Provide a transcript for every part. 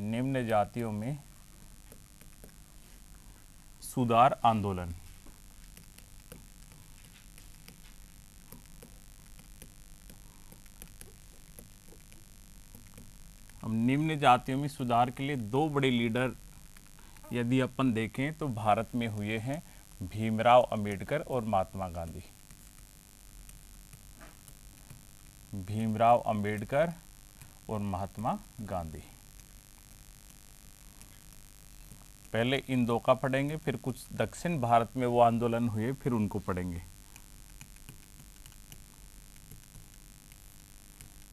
निम्न जातियों में सुधार आंदोलन हम निम्न जातियों में सुधार के लिए दो बड़े लीडर यदि अपन देखें तो भारत में हुए हैं भीमराव अंबेडकर और महात्मा गांधी भीमराव अंबेडकर और महात्मा गांधी पहले इन दो का पढ़ेंगे फिर कुछ दक्षिण भारत में वो आंदोलन हुए फिर उनको पढ़ेंगे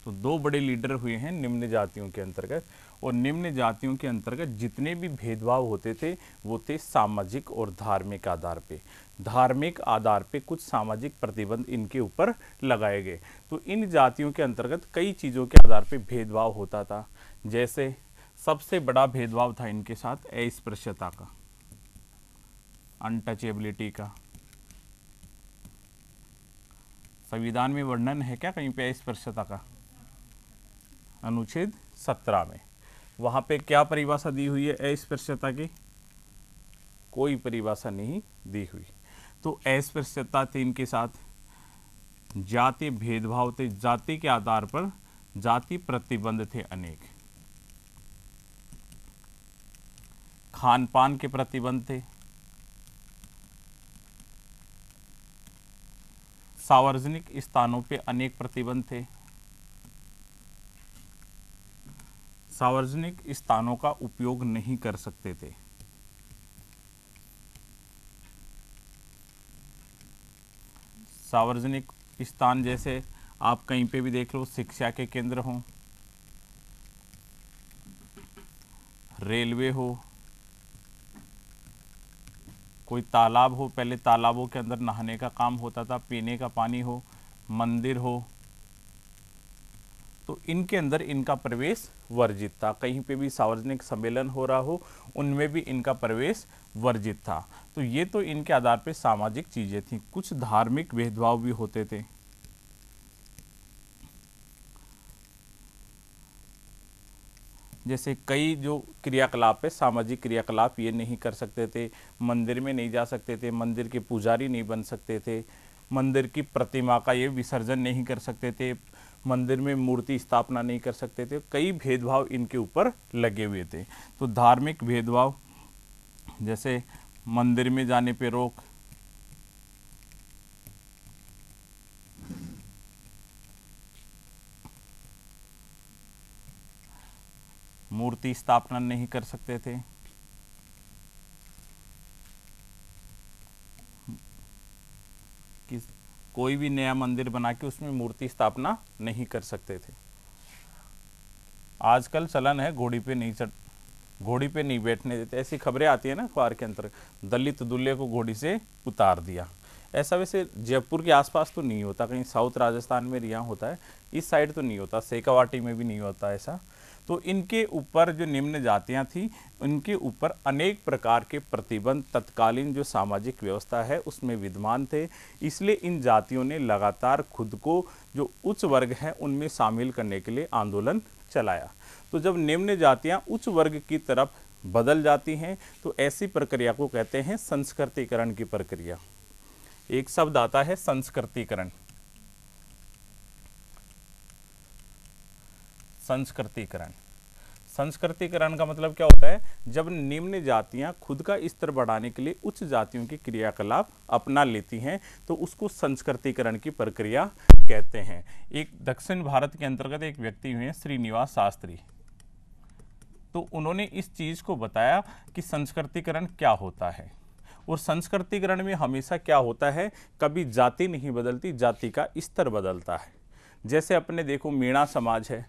तो दो बड़े लीडर हुए हैं निम्न जातियों के अंतर्गत और निम्न जातियों के अंतर्गत जितने भी भेदभाव होते थे वो थे सामाजिक और धार्मिक आधार पे धार्मिक आधार पे कुछ सामाजिक प्रतिबंध इनके ऊपर लगाए गए तो इन जातियों के अंतर्गत कई चीज़ों के आधार पे भेदभाव होता था जैसे सबसे बड़ा भेदभाव था इनके साथ अस्पृश्यता का अनटचेबिलिटी का संविधान में वर्णन है क्या कहीं पे अस्पृश्यता का अनुच्छेद सत्रह में वहां पे क्या परिभाषा दी हुई है अस्पृश्यता की कोई परिभाषा नहीं दी हुई तो अस्पृश्यता थी इनके साथ जाति भेदभाव थे जाति के आधार पर जाति प्रतिबंध थे अनेक खान पान के प्रतिबंध थे सार्वजनिक स्थानों पे अनेक प्रतिबंध थे सार्वजनिक स्थानों का उपयोग नहीं कर सकते थे सार्वजनिक स्थान जैसे आप कहीं पे भी देख लो शिक्षा के केंद्र हों रेलवे हो कोई तालाब हो पहले तालाबों के अंदर नहाने का काम होता था पीने का पानी हो मंदिर हो तो इनके अंदर इनका प्रवेश वर्जित था कहीं पे भी सार्वजनिक सम्मेलन हो रहा हो उनमें भी इनका प्रवेश वर्जित था तो ये तो इनके आधार पे सामाजिक चीज़ें थीं कुछ धार्मिक भेदभाव भी होते थे जैसे कई जो क्रियाकलाप है सामाजिक क्रियाकलाप ये नहीं कर सकते थे मंदिर में नहीं जा सकते थे मंदिर के पुजारी नहीं बन सकते थे मंदिर की प्रतिमा का ये विसर्जन नहीं कर सकते थे मंदिर में मूर्ति स्थापना नहीं कर सकते थे कई भेदभाव इनके ऊपर लगे हुए थे तो धार्मिक भेदभाव जैसे मंदिर में जाने पर रोक मूर्ति स्थापना नहीं कर सकते थे किस कोई भी नया मंदिर बना के उसमें मूर्ति स्थापना नहीं कर सकते थे आजकल चलन है घोड़ी पे नहीं चढ़ घोड़ी पे नहीं बैठने देते ऐसी खबरें आती है ना अखबार के अंतर्गत दलित दुल्हे को घोड़ी से उतार दिया ऐसा वैसे जयपुर के आसपास तो नहीं होता कहीं साउथ राजस्थान में रिया होता है इस साइड तो नहीं होता सेकावाटी में भी नहीं होता ऐसा तो इनके ऊपर जो निम्न जातियां थी उनके ऊपर अनेक प्रकार के प्रतिबंध तत्कालीन जो सामाजिक व्यवस्था है उसमें विद्यमान थे इसलिए इन जातियों ने लगातार खुद को जो उच्च वर्ग हैं उनमें शामिल करने के लिए आंदोलन चलाया तो जब निम्न जातियाँ उच्च वर्ग की तरफ बदल जाती हैं तो ऐसी प्रक्रिया को कहते हैं संस्कृतिकरण की प्रक्रिया एक शब्द आता है संस्कृतिकरण संस्कृतिकरण संस्कृतिकरण का मतलब क्या होता है जब निम्न जातियां खुद का स्तर बढ़ाने के लिए उच्च जातियों के क्रियाकलाप अपना लेती हैं तो उसको संस्कृतिकरण की प्रक्रिया कहते हैं एक दक्षिण भारत के अंतर्गत एक व्यक्ति हुए श्रीनिवास शास्त्री तो उन्होंने इस चीज़ को बताया कि संस्कृतिकरण क्या होता है और संस्कृतिकरण में हमेशा क्या होता है कभी जाति नहीं बदलती जाति का स्तर बदलता है जैसे अपने देखो मीणा समाज है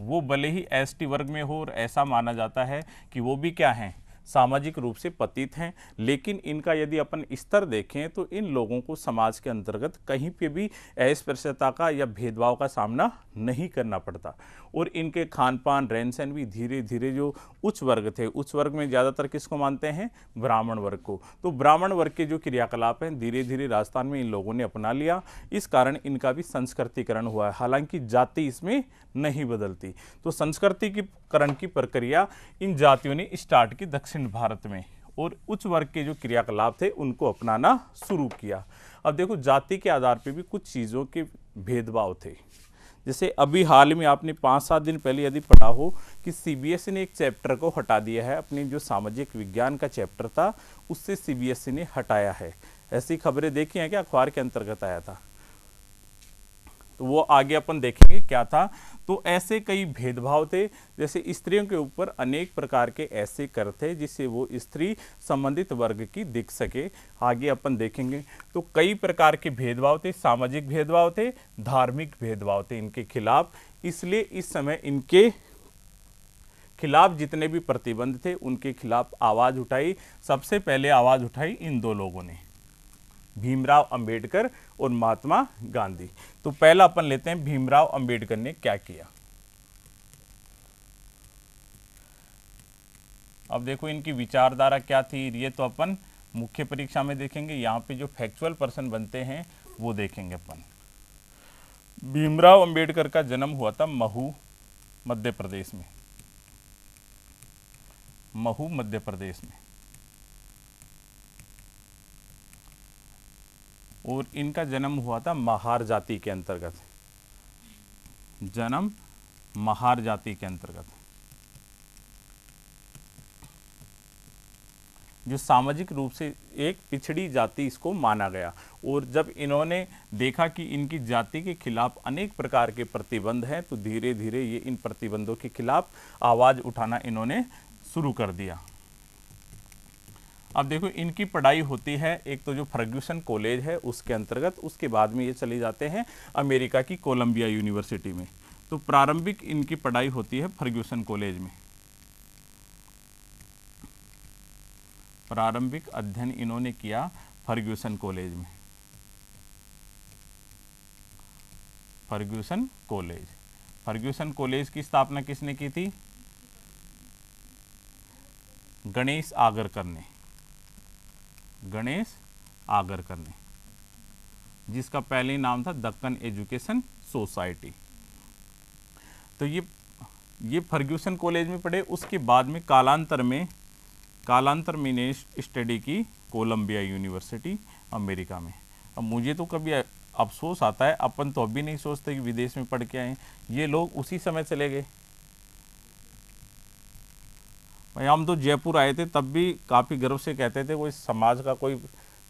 वो भले ही एस वर्ग में हो और ऐसा माना जाता है कि वो भी क्या हैं सामाजिक रूप से पतित हैं लेकिन इनका यदि अपन स्तर देखें तो इन लोगों को समाज के अंतर्गत कहीं पे भी अस्पृश्यता का या भेदभाव का सामना नहीं करना पड़ता और इनके खान पान रहन सहन भी धीरे धीरे जो उच्च वर्ग थे उच्च वर्ग में ज़्यादातर किसको मानते हैं ब्राह्मण वर्ग को तो ब्राह्मण वर्ग के जो क्रियाकलाप हैं धीरे धीरे राजस्थान में इन लोगों ने अपना लिया इस कारण इनका भी संस्कृतिकरण हुआ है हालांकि जाति इसमें नहीं बदलती तो संस्कृति की करण की प्रक्रिया इन जातियों ने स्टार्ट की दक्षिण भारत में और उच्च वर्ग के जो क्रियाकलाप थे उनको अपनाना शुरू किया अब देखो जाति के आधार पर भी कुछ चीज़ों के भेदभाव थे जैसे अभी हाल में आपने पाँच सात दिन पहले यदि पढ़ा हो कि सीबीएसई e ने एक चैप्टर को हटा दिया है अपने जो सामाजिक विज्ञान का चैप्टर था उससे सीबीएसई e ने हटाया है ऐसी खबरें देखी हैं कि अखबार के अंतर्गत आया था तो वो आगे अपन देखेंगे क्या था तो ऐसे कई भेदभाव थे जैसे स्त्रियों के ऊपर अनेक प्रकार के ऐसे कर थे जिससे वो स्त्री संबंधित वर्ग की दिख सके आगे अपन देखेंगे तो कई प्रकार के भेदभाव थे सामाजिक भेदभाव थे धार्मिक भेदभाव थे इनके खिलाफ इसलिए इस समय इनके खिलाफ जितने भी प्रतिबंध थे उनके खिलाफ आवाज़ उठाई सबसे पहले आवाज़ उठाई इन दो लोगों ने भीमराव अंबेडकर और महात्मा गांधी तो पहला अपन लेते हैं भीमराव अंबेडकर ने क्या किया अब देखो इनकी विचारधारा क्या थी ये तो अपन मुख्य परीक्षा में देखेंगे यहाँ पे जो फैक्चुअल पर्सन बनते हैं वो देखेंगे अपन भीमराव अंबेडकर का जन्म हुआ था महू मध्य प्रदेश में महू मध्य प्रदेश में और इनका जन्म हुआ था महार जाति के अंतर्गत जन्म महार जाति के अंतर्गत जो सामाजिक रूप से एक पिछड़ी जाति इसको माना गया और जब इन्होंने देखा कि इनकी जाति के खिलाफ अनेक प्रकार के प्रतिबंध हैं तो धीरे धीरे ये इन प्रतिबंधों के खिलाफ आवाज़ उठाना इन्होंने शुरू कर दिया अब देखो इनकी पढ़ाई होती है एक तो जो फर्ग्यूसन कॉलेज है उसके अंतर्गत उसके बाद में ये चले जाते हैं अमेरिका की कोलंबिया यूनिवर्सिटी में तो प्रारंभिक इनकी पढ़ाई होती है फर्ग्यूसन कॉलेज में प्रारंभिक अध्ययन इन्होंने किया फर्ग्यूसन कॉलेज में फर्ग्यूसन कॉलेज फर्ग्यूसन कॉलेज की स्थापना किसने की थी गणेश आगरकर ने गणेश आगरकर ने जिसका पहले नाम था दक्कन एजुकेशन सोसाइटी तो ये ये फर्ग्यूसन कॉलेज में पढ़े उसके बाद में कालांतर में कालांतर में ने स्टडी की कोलंबिया यूनिवर्सिटी अमेरिका में अब मुझे तो कभी अफसोस आता है अपन तो अब भी नहीं सोचते कि विदेश में पढ़ के आए ये लोग उसी समय चले गए हम तो जयपुर आए थे तब भी काफ़ी गर्व से कहते थे कोई समाज का कोई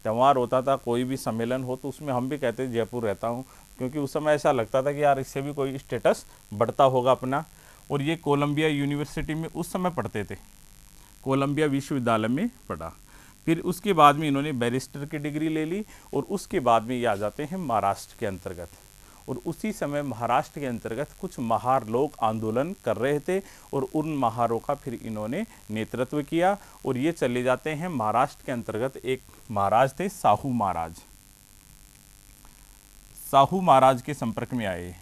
त्यौहार होता था कोई भी सम्मेलन हो तो उसमें हम भी कहते जयपुर रहता हूँ क्योंकि उस समय ऐसा लगता था कि यार इससे भी कोई स्टेटस बढ़ता होगा अपना और ये कोलंबिया यूनिवर्सिटी में उस समय पढ़ते थे कोलंबिया विश्वविद्यालय में पढ़ा फिर उसके बाद में इन्होंने बैरिस्टर की डिग्री ले ली और उसके बाद में ये आ जाते हैं महाराष्ट्र के अंतर्गत और उसी समय महाराष्ट्र के अंतर्गत कुछ महार लोग आंदोलन कर रहे थे और उन महारों का फिर इन्होंने नेतृत्व किया और ये चले जाते हैं महाराष्ट्र के अंतर्गत एक महाराज थे साहू महाराज साहू महाराज के संपर्क में आए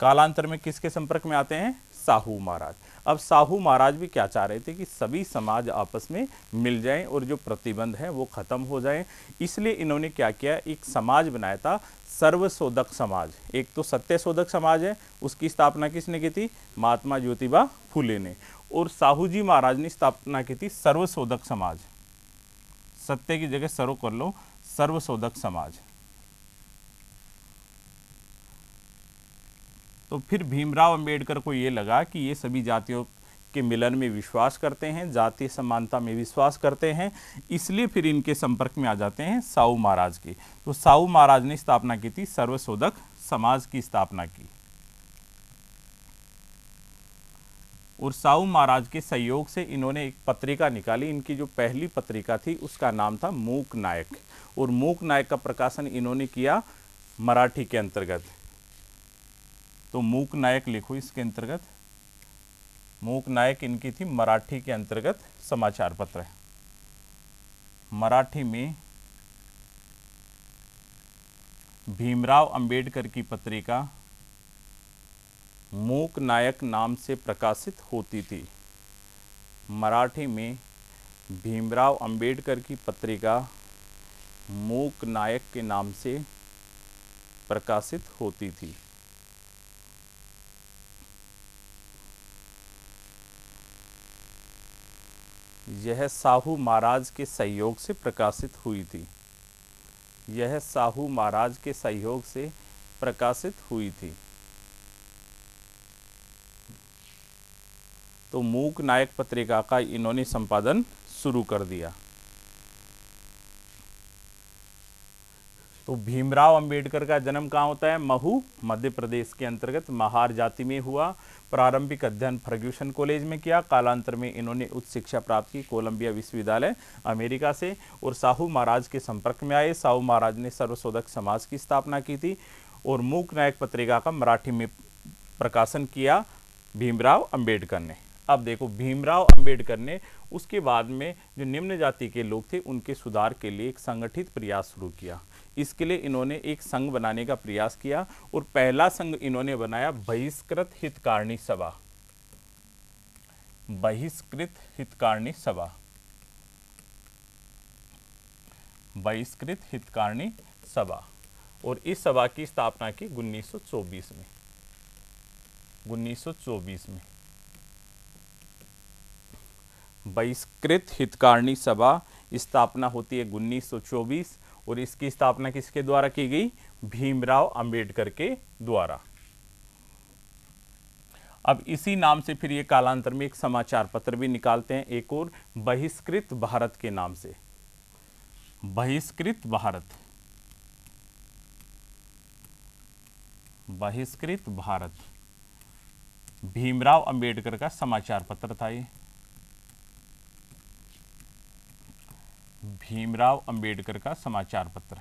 कालांतर में किसके संपर्क में आते हैं साहू महाराज अब साहू महाराज भी क्या चाह रहे थे कि सभी समाज आपस में मिल जाएं और जो प्रतिबंध हैं वो ख़त्म हो जाएं इसलिए इन्होंने क्या किया एक समाज बनाया था सर्वशोधक समाज एक तो सत्यशोधक समाज है उसकी स्थापना किसने की थी महात्मा ज्योतिबा फुले ने और साहू जी महाराज ने स्थापना की थी सर्वशोधक समाज सत्य की जगह सर्व कर लो सर्वशोधक समाज तो फिर भीमराव अंबेडकर को ये लगा कि ये सभी जातियों के मिलन में विश्वास करते हैं जाति समानता में विश्वास करते हैं इसलिए फिर इनके संपर्क में आ जाते हैं साहू महाराज के तो साहू महाराज ने स्थापना की थी सर्वशोधक समाज की स्थापना की और साहू महाराज के सहयोग से इन्होंने एक पत्रिका निकाली इनकी जो पहली पत्रिका थी उसका नाम था मूक नायक और मूक नायक का प्रकाशन इन्होंने किया मराठी के अंतर्गत तो मूक नायक लिखो इसके अंतर्गत मूक नायक इनकी थी मराठी के अंतर्गत समाचार पत्र मराठी में भीमराव अंबेडकर की पत्रिका मूक नायक नाम से प्रकाशित होती थी मराठी में भीमराव अंबेडकर की पत्रिका मूक नायक के नाम से प्रकाशित होती थी यह साहू महाराज के सहयोग से प्रकाशित हुई थी यह साहू महाराज के सहयोग से प्रकाशित हुई थी तो मूक नायक पत्रिका का इन्होंने संपादन शुरू कर दिया तो भीमराव अंबेडकर का जन्म कहाँ होता है महू मध्य प्रदेश के अंतर्गत महार जाति में हुआ प्रारंभिक अध्ययन फर्ग्यूशन कॉलेज में किया कालांतर में इन्होंने उच्च शिक्षा प्राप्त की कोलंबिया विश्वविद्यालय अमेरिका से और साहू महाराज के संपर्क में आए साहू महाराज ने सर्वशोधक समाज की स्थापना की थी और मूक नायक पत्रिका का मराठी में प्रकाशन किया भीमराव अम्बेडकर ने अब देखो भीमराव अम्बेडकर ने उसके बाद में जो निम्न जाति के लोग थे उनके सुधार के लिए एक संगठित प्रयास शुरू किया इसके लिए इन्होंने एक संघ बनाने का प्रयास किया और पहला संघ इन्होंने बनाया बहिष्कृत हितकारिणी सभा बहिष्कृत हितकारिणी सभा बहिष्कृत हितकारिणी सभा और इस सभा की स्थापना की 1924 में 1924 में बहिष्कृत हितकारिणी सभा स्थापना होती है उन्नीस और इसकी स्थापना किसके द्वारा की गई भीमराव अंबेडकर के द्वारा अब इसी नाम से फिर ये कालांतर में एक समाचार पत्र भी निकालते हैं एक और बहिष्कृत भारत के नाम से बहिष्कृत भारत बहिष्कृत भारत भीमराव अंबेडकर का समाचार पत्र था ये भीमराव अंबेडकर का समाचार पत्र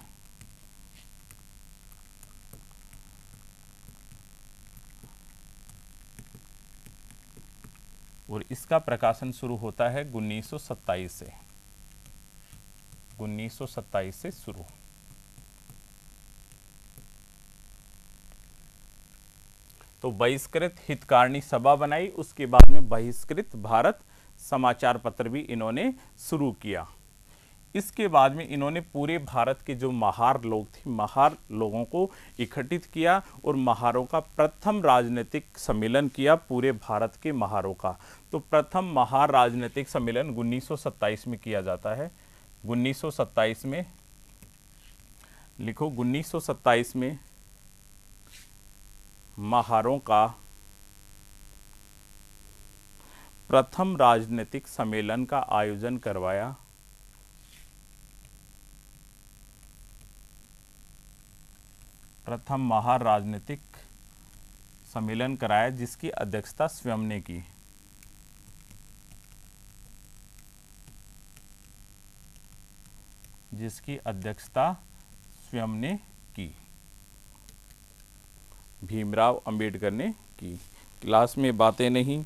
और इसका प्रकाशन शुरू होता है उन्नीस से उन्नीस से शुरू तो बहिष्कृत हितकारिणी सभा बनाई उसके बाद में बहिष्कृत भारत समाचार पत्र भी इन्होंने शुरू किया इसके बाद में इन्होंने पूरे भारत के जो महार लोग थे महार लोगों को इकट्ठित किया और महारों का प्रथम राजनीतिक सम्मेलन किया पूरे भारत के महारों का तो प्रथम महार राजनीतिक सम्मेलन 1927 में किया जाता है 1927 में लिखो 1927 में महारों का प्रथम राजनीतिक सम्मेलन का आयोजन करवाया प्रथम महाराजनीतिक सम्मेलन कराया जिसकी अध्यक्षता स्वयं ने की जिसकी अध्यक्षता स्वयं ने की भीमराव अंबेडकर ने की क्लास में बातें नहीं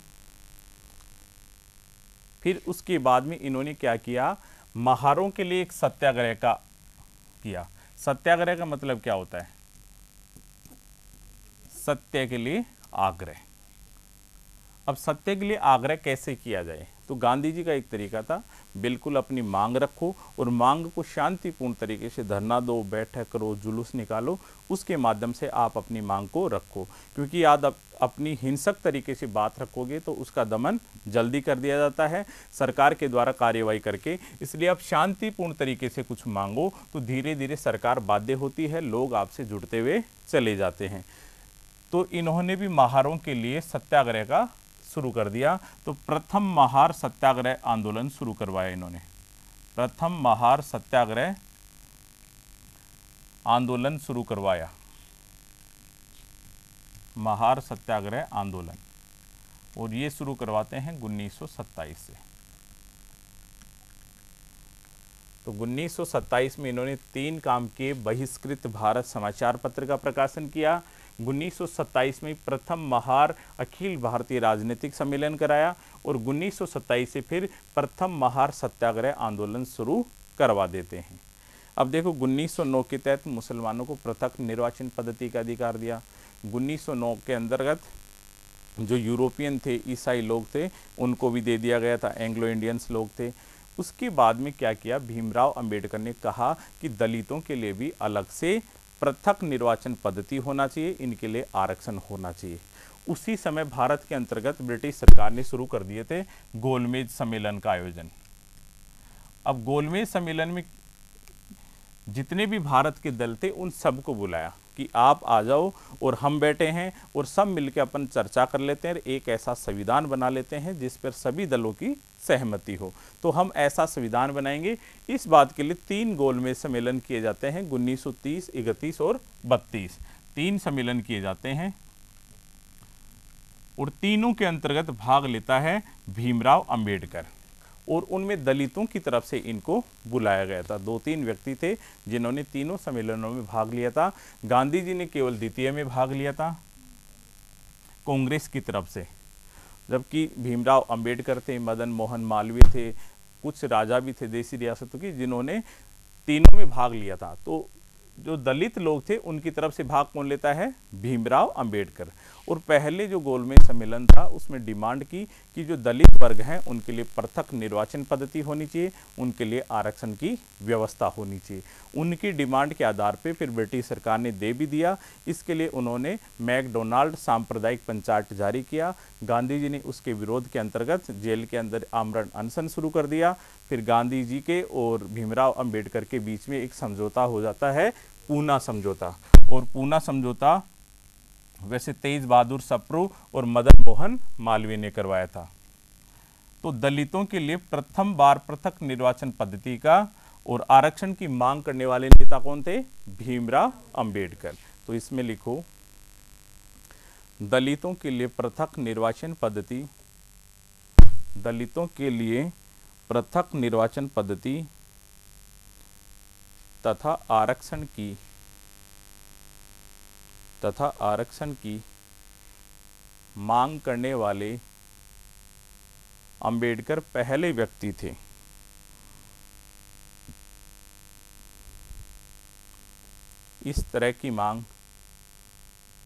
फिर उसके बाद में इन्होंने क्या किया महारों के लिए एक सत्याग्रह का किया सत्याग्रह का मतलब क्या होता है सत्य के लिए आग्रह अब सत्य के लिए आग्रह कैसे किया जाए तो गांधी जी का एक तरीका था बिल्कुल अपनी मांग रखो और मांग को शांतिपूर्ण तरीके से धरना दो बैठक करो जुलूस निकालो उसके माध्यम से आप अपनी मांग को रखो क्योंकि याद अप, अपनी हिंसक तरीके से बात रखोगे तो उसका दमन जल्दी कर दिया जाता है सरकार के द्वारा कार्यवाही करके इसलिए आप शांतिपूर्ण तरीके से कुछ मांगो तो धीरे धीरे सरकार बाध्य होती है लोग आपसे जुड़ते हुए चले जाते हैं तो इन्होंने भी महारों के लिए सत्याग्रह का शुरू कर दिया तो प्रथम महार सत्याग्रह आंदोलन शुरू करवाया इन्होंने प्रथम महार सत्याग्रह आंदोलन शुरू करवाया महार सत्याग्रह आंदोलन और ये शुरू करवाते हैं उन्नीस से तो उन्नीस में इन्होंने तीन काम किए बहिष्कृत भारत समाचार पत्र का प्रकाशन किया 1927 में प्रथम महार अखिल भारतीय राजनीतिक सम्मेलन कराया और 1927 से फिर प्रथम महार सत्याग्रह आंदोलन शुरू करवा देते हैं अब देखो 1909 के तहत मुसलमानों को पृथक निर्वाचन पद्धति का अधिकार दिया 1909 के अंतर्गत जो यूरोपियन थे ईसाई लोग थे उनको भी दे दिया गया था एंग्लो इंडियंस लोग थे उसके बाद में क्या किया भीमराव अंबेडकर ने कहा कि दलितों के लिए भी अलग से पृथक निर्वाचन पद्धति होना चाहिए इनके लिए आरक्षण होना चाहिए उसी समय भारत के अंतर्गत ब्रिटिश सरकार ने शुरू कर दिए थे गोलमेज सम्मेलन का आयोजन अब गोलमेज सम्मेलन में जितने भी भारत के दल थे उन सबको बुलाया कि आप आ जाओ और हम बैठे हैं और सब मिलकर अपन चर्चा कर लेते हैं एक ऐसा संविधान बना लेते हैं जिस पर सभी दलों की सहमति हो तो हम ऐसा संविधान बनाएंगे इस बात के लिए तीन गोल में सम्मेलन किए जाते हैं उन्नीस सौ तीस इकतीस और बत्तीस तीन सम्मेलन किए जाते हैं और तीनों के अंतर्गत भाग लेता है भीमराव अंबेडकर और उनमें दलितों की तरफ से इनको बुलाया गया था दो तीन व्यक्ति थे जिन्होंने तीनों सम्मेलनों में भाग लिया था गांधी जी ने केवल द्वितीय में भाग लिया था कांग्रेस की तरफ से जबकि भीमराव अंबेडकर थे मदन मोहन मालवीय थे कुछ राजा भी थे देसी रियासतों की जिन्होंने तीनों में भाग लिया था तो जो दलित लोग थे उनकी तरफ से भाग कौन लेता है भीमराव अंबेडकर और पहले जो गोलमेज सम्मेलन था उसमें डिमांड की कि जो दलित वर्ग हैं उनके लिए पृथक निर्वाचन पद्धति होनी चाहिए उनके लिए आरक्षण की व्यवस्था होनी चाहिए उनकी डिमांड के आधार पर फिर ब्रिटिश सरकार ने दे भी दिया इसके लिए उन्होंने मैकडोनाल्ड सांप्रदायिक पंचायत जारी किया गांधी जी ने उसके विरोध के अंतर्गत जेल के अंदर आमरण अनशन शुरू कर दिया फिर गांधी जी के और भीमराव अंबेडकर के बीच में एक समझौता हो जाता है पूना समझौता और पूना समझौता वैसे तेज बहादुर सप्रू और मदन मोहन मालवीय ने करवाया था तो दलितों के लिए प्रथम बार पृथक निर्वाचन पद्धति का और आरक्षण की मांग करने वाले नेता कौन थे भीमराव अंबेडकर तो इसमें लिखो दलितों के लिए पृथक निर्वाचन पद्धति दलितों के लिए पृथक निर्वाचन पद्धति तथा आरक्षण की तथा आरक्षण की मांग करने वाले अंबेडकर पहले व्यक्ति थे इस तरह की मांग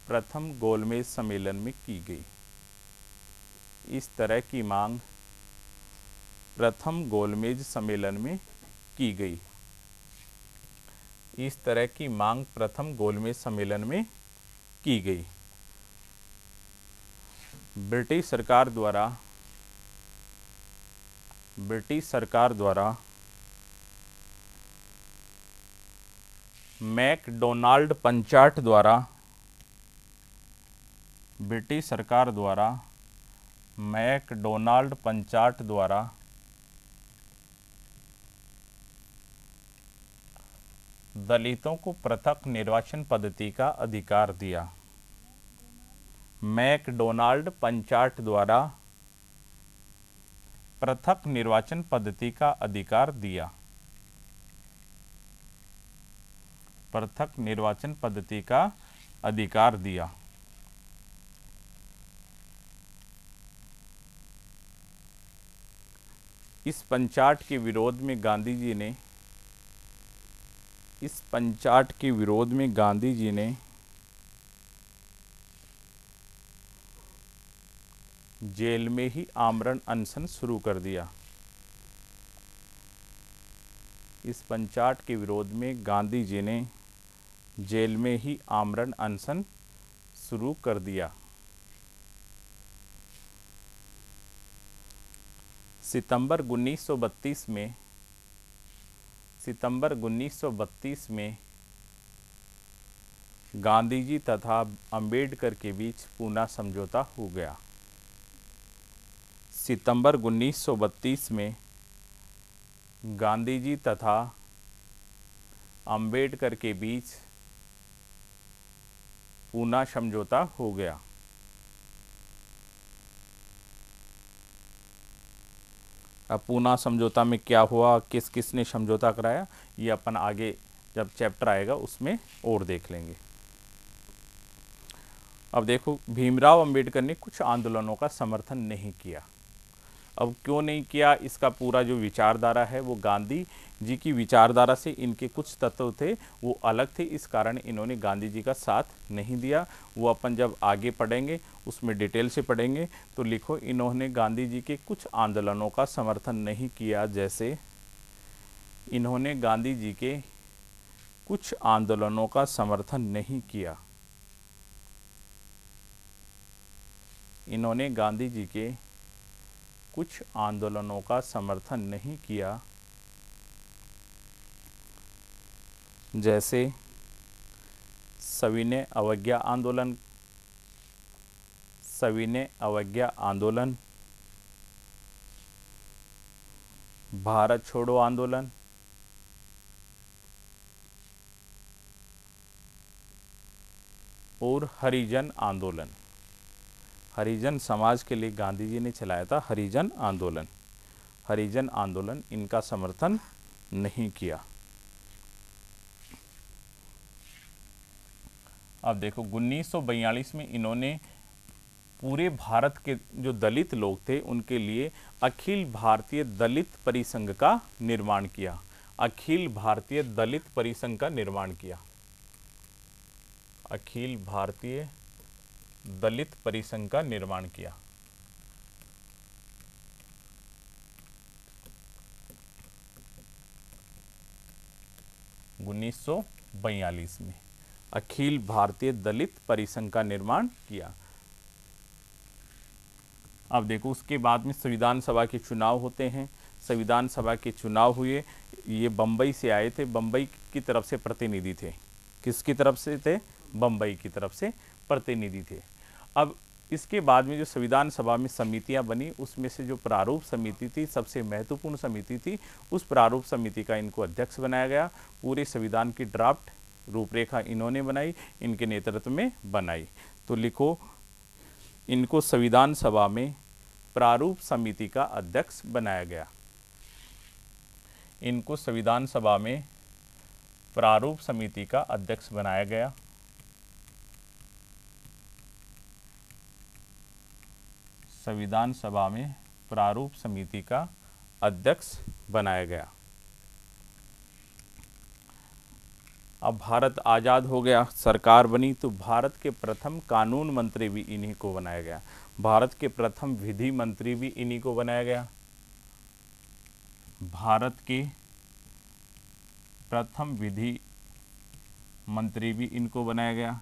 प्रथम गोलमेज सम्मेलन में की गई इस तरह की मांग प्रथम गोलमेज सम्मेलन में की गई इस तरह की मांग प्रथम गोलमेज सम्मेलन में की गई ब्रिटिश सरकार द्वारा ब्रिटिश सरकार द्वारा मैकडोनाल्ड पंचाट द्वारा ब्रिटिश सरकार द्वारा मैकडोनाल्ड पंचाट द्वारा दलितों को पृथक निर्वाचन पद्धति का अधिकार दिया मैकडोनाल्ड पंचाट द्वारा पृथक निर्वाचन पद्धति का अधिकार दिया पृथक निर्वाचन पद्धति का अधिकार दिया इस पंचाट के विरोध में गांधी जी ने इस पंचाट के विरोध में गांधी जी ने जेल में ही आमरण अनशन शुरू कर दिया इस पंचाट के विरोध में गांधी जी ने जेल में ही आमरण अनशन शुरू कर दिया सितंबर 1932 में सितंबर 1932 में गांधी जी तथा अंबेडकर के बीच पूना समझौता हो गया सितंबर 1932 में गांधी जी तथा अंबेडकर के बीच पूना समझौता हो गया पूना समझौता में क्या हुआ किस किस ने समझौता कराया ये अपन आगे जब चैप्टर आएगा उसमें और देख लेंगे अब देखो भीमराव अंबेडकर ने कुछ आंदोलनों का समर्थन नहीं किया अब क्यों नहीं किया इसका पूरा जो विचारधारा है वो गांधी जी की विचारधारा से इनके कुछ तत्व थे वो अलग थे इस कारण इन्होंने गांधी जी का साथ नहीं दिया वो अपन जब आगे पढ़ेंगे उसमें डिटेल से पढ़ेंगे तो लिखो इन्होंने गांधी जी के कुछ आंदोलनों का समर्थन नहीं किया जैसे इन्होंने गांधी जी के कुछ आंदोलनों का समर्थन नहीं किया इन्होंने गांधी जी के कुछ आंदोलनों का समर्थन नहीं किया जैसे सविनय अवज्ञा आंदोलन सविनय अवज्ञा आंदोलन भारत छोड़ो आंदोलन और हरिजन आंदोलन हरिजन समाज के लिए गांधी जी ने चलाया था हरिजन आंदोलन हरिजन आंदोलन इनका समर्थन नहीं किया अब देखो उन्नीस में इन्होंने पूरे भारत के जो दलित लोग थे उनके लिए अखिल भारतीय दलित परिसंघ का निर्माण किया अखिल भारतीय दलित परिसंघ का निर्माण किया अखिल भारतीय दलित परिसंघ का निर्माण किया उन्नीस में अखिल भारतीय दलित परिसंघ का निर्माण किया अब देखो उसके बाद में संविधान सभा के चुनाव होते हैं संविधान सभा के चुनाव हुए ये बम्बई से आए थे बम्बई की तरफ से प्रतिनिधि थे किसकी तरफ से थे बम्बई की तरफ से प्रतिनिधि थे अब इसके बाद में जो संविधान सभा में समितियां बनी उसमें से जो प्रारूप समिति थी सबसे महत्वपूर्ण समिति थी उस प्रारूप समिति का इनको अध्यक्ष बनाया गया पूरे संविधान की ड्राफ्ट रूपरेखा इन्होंने बनाई इनके नेतृत्व में बनाई तो लिखो इनको संविधान सभा में प्रारूप समिति का अध्यक्ष बनाया गया इनको संविधान सभा में प्रारूप समिति का अध्यक्ष बनाया गया संविधान सभा में प्रारूप समिति का अध्यक्ष बनाया गया अब भारत आज़ाद हो गया सरकार बनी तो भारत के प्रथम कानून मंत्री भी इन्हीं को बनाया गया भारत के प्रथम विधि मंत्री भी इन्हीं को बनाया गया भारत के प्रथम विधि मंत्री भी इनको बनाया गया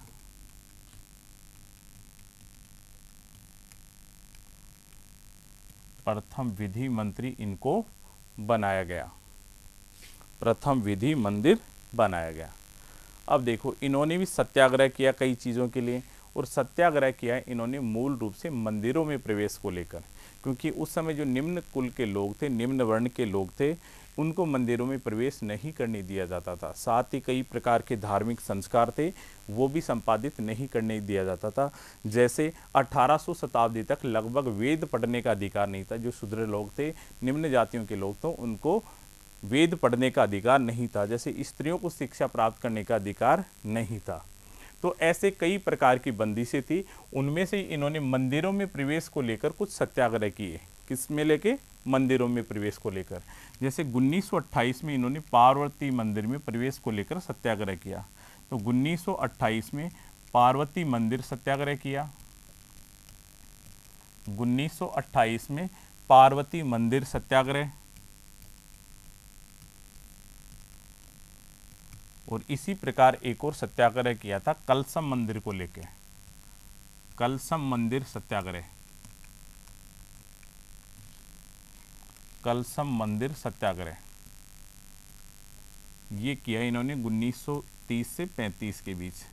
प्रथम विधि मंत्री इनको बनाया गया प्रथम विधि मंदिर बनाया गया अब देखो इन्होंने भी सत्याग्रह किया कई चीज़ों के लिए और सत्याग्रह किया इन्होंने मूल रूप से मंदिरों में प्रवेश को लेकर क्योंकि उस समय जो निम्न कुल के लोग थे निम्न वर्ण के लोग थे उनको मंदिरों में प्रवेश नहीं करने दिया जाता था साथ ही कई प्रकार के धार्मिक संस्कार थे वो भी संपादित नहीं करने दिया जाता था जैसे 1800 शताब्दी तक लगभग वेद पढ़ने का अधिकार नहीं था जो शूद्र लोग थे निम्न जातियों के लोग तो उनको वेद पढ़ने का अधिकार नहीं था जैसे स्त्रियों को शिक्षा प्राप्त करने का अधिकार नहीं था तो ऐसे कई प्रकार की बंदिशें थी उनमें से इन्होंने मंदिरों में प्रवेश को लेकर कुछ सत्याग्रह किए किस में लेके मंदिरों में प्रवेश को लेकर जैसे उन्नीस में इन्होंने पार्वती मंदिर में प्रवेश को लेकर सत्याग्रह किया तो उन्नीस में पार्वती मंदिर सत्याग्रह किया उन्नीस में पार्वती मंदिर सत्याग्रह और इसी प्रकार एक और सत्याग्रह किया था कलसम मंदिर को लेके कलसम मंदिर सत्याग्रह कलसम मंदिर सत्याग्रह ये किया इन्होंने 1930 से 35 के बीच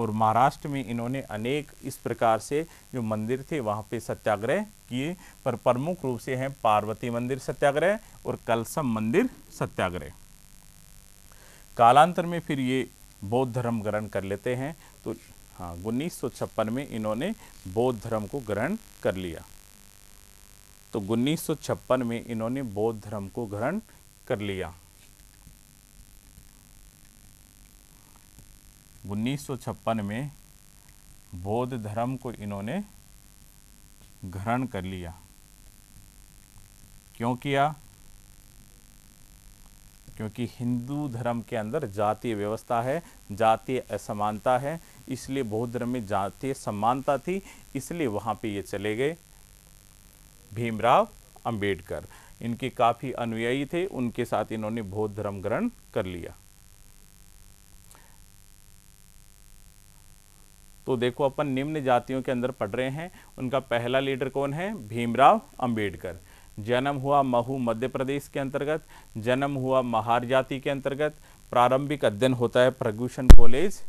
और महाराष्ट्र में इन्होंने अनेक इस प्रकार से जो मंदिर थे वहाँ पे सत्याग्रह किए पर प्रमुख रूप से हैं पार्वती मंदिर सत्याग्रह और कलसम मंदिर सत्याग्रह कालांतर में फिर ये बौद्ध धर्म ग्रहण कर लेते हैं तो हाँ उन्नीस में इन्होंने बौद्ध धर्म को ग्रहण कर लिया तो उन्नीस में इन्होंने बौद्ध धर्म को ग्रहण कर लिया उन्नीस में बौद्ध धर्म को इन्होंने ग्रहण कर लिया क्यों किया क्योंकि हिंदू धर्म के अंदर जातीय व्यवस्था है जातीय असमानता है इसलिए बौद्ध धर्म में जातीय समानता थी इसलिए वहाँ पे ये चले गए भीमराव अंबेडकर इनके काफ़ी अनुयायी थे उनके साथ इन्होंने बौद्ध धर्म ग्रहण कर लिया तो देखो अपन निम्न जातियों के अंदर पढ़ रहे हैं उनका पहला लीडर कौन है भीमराव अंबेडकर जन्म हुआ महू मध्य प्रदेश के अंतर्गत जन्म हुआ महार जाति के अंतर्गत प्रारंभिक अध्ययन होता है प्रगूषण कॉलेज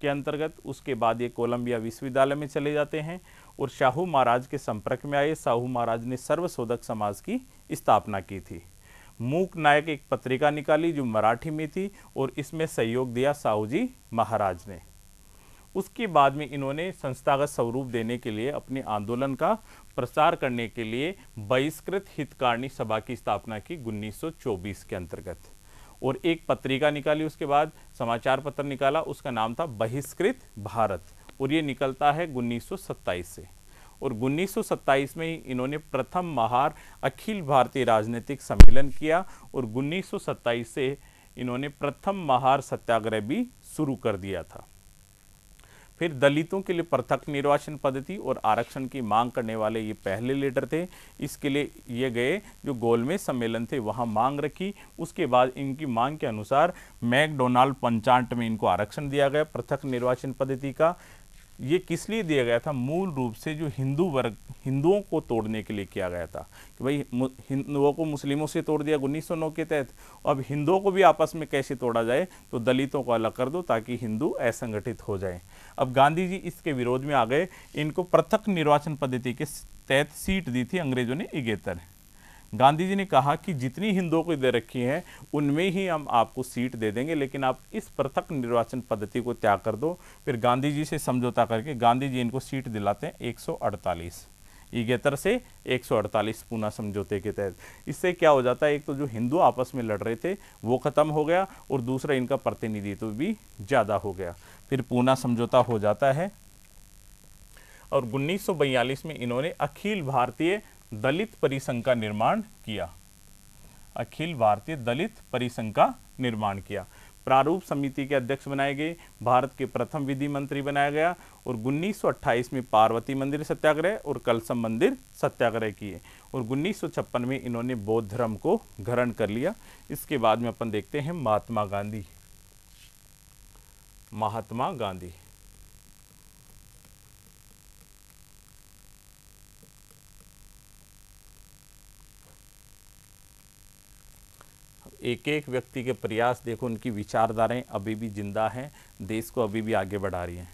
के अंतर्गत उसके बाद ये कोलंबिया विश्वविद्यालय में चले जाते हैं और शाहू महाराज के संपर्क में आए शाहू महाराज ने सर्वशोधक समाज की स्थापना की थी मूक नायक एक पत्रिका निकाली जो मराठी में थी और इसमें सहयोग दिया साहू जी महाराज ने उसके बाद में इन्होंने संस्थागत स्वरूप देने के लिए अपने आंदोलन का प्रसार करने के लिए बहिष्कृत हितकारिणी सभा की स्थापना की 1924 के अंतर्गत और एक पत्रिका निकाली उसके बाद समाचार पत्र निकाला उसका नाम था बहिष्कृत भारत और ये निकलता है उन्नीस से और उन्नीस में ही इन्होंने प्रथम महार अखिल भारतीय राजनीतिक सम्मेलन किया और उन्नीस से इन्होंने प्रथम महार सत्याग्रह भी शुरू कर दिया था फिर दलितों के लिए पृथक निर्वाचन पद्धति और आरक्षण की मांग करने वाले ये पहले लीडर थे इसके लिए ये गए जो गोलमेज सम्मेलन थे वहाँ मांग रखी उसके बाद इनकी मांग के अनुसार मैकडोनाल्ड पंचांट में इनको आरक्षण दिया गया पृथक निर्वाचन पद्धति का ये किस लिए दिया गया था मूल रूप से जो हिंदू वर्ग हिंदुओं को तोड़ने के लिए किया गया था कि भाई हिंदुओं को मुस्लिमों से तोड़ दिया उन्नीस के तहत अब हिंदुओं को भी आपस में कैसे तोड़ा जाए तो दलितों को अलग कर दो ताकि हिंदू असंगठित हो जाए अब गांधी जी इसके विरोध में आ गए इनको पृथक निर्वाचन पद्धति के तहत सीट दी थी अंग्रेजों ने इगेतर गांधी जी ने कहा कि जितनी हिंदुओं को दे रखी हैं उनमें ही हम आपको सीट दे देंगे लेकिन आप इस पृथक निर्वाचन पद्धति को त्याग कर दो फिर गांधी जी से समझौता करके गांधी जी इनको सीट दिलाते हैं एक इगेतर से 148 पूना समझौते के तहत इससे क्या हो जाता है एक तो जो हिंदू आपस में लड़ रहे थे वो ख़त्म हो गया और दूसरा इनका प्रतिनिधित्व तो भी ज़्यादा हो गया फिर पूना समझौता हो जाता है और उन्नीस में इन्होंने अखिल भारतीय दलित परिसंघ का निर्माण किया अखिल भारतीय दलित परिसंघ का निर्माण किया प्रारूप समिति के अध्यक्ष बनाए गए भारत के प्रथम विधि मंत्री बनाया गया और 1928 में पार्वती मंदिर सत्याग्रह और कलसम मंदिर सत्याग्रह किए और 1956 में इन्होंने बौद्ध धर्म को ग्रहण कर लिया इसके बाद में अपन देखते हैं महात्मा गांधी महात्मा गांधी एक एक व्यक्ति के प्रयास देखो उनकी विचारधाराएँ अभी भी जिंदा हैं देश को अभी भी आगे बढ़ा रही हैं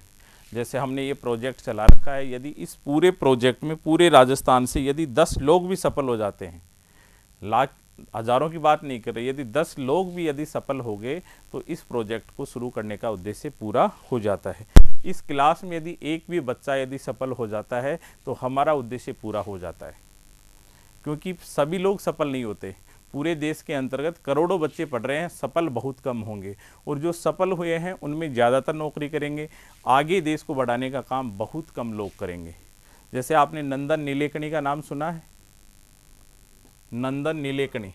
जैसे हमने ये प्रोजेक्ट चला रखा है यदि इस पूरे प्रोजेक्ट में पूरे राजस्थान से यदि दस लोग भी सफल हो जाते हैं लाख हज़ारों की बात नहीं कर रहे यदि दस लोग भी यदि सफल हो गए तो इस प्रोजेक्ट को शुरू करने का उद्देश्य पूरा हो जाता है इस क्लास में यदि एक भी बच्चा यदि सफल हो जाता है तो हमारा उद्देश्य पूरा हो जाता है क्योंकि सभी लोग सफल नहीं होते पूरे देश के अंतर्गत करोड़ों बच्चे पढ़ रहे हैं सफल बहुत कम होंगे और जो सफल हुए हैं उनमें ज़्यादातर नौकरी करेंगे आगे देश को बढ़ाने का काम बहुत कम लोग करेंगे जैसे आपने नंदन नीलेकणी का नाम सुना है नंदन नीलेकणी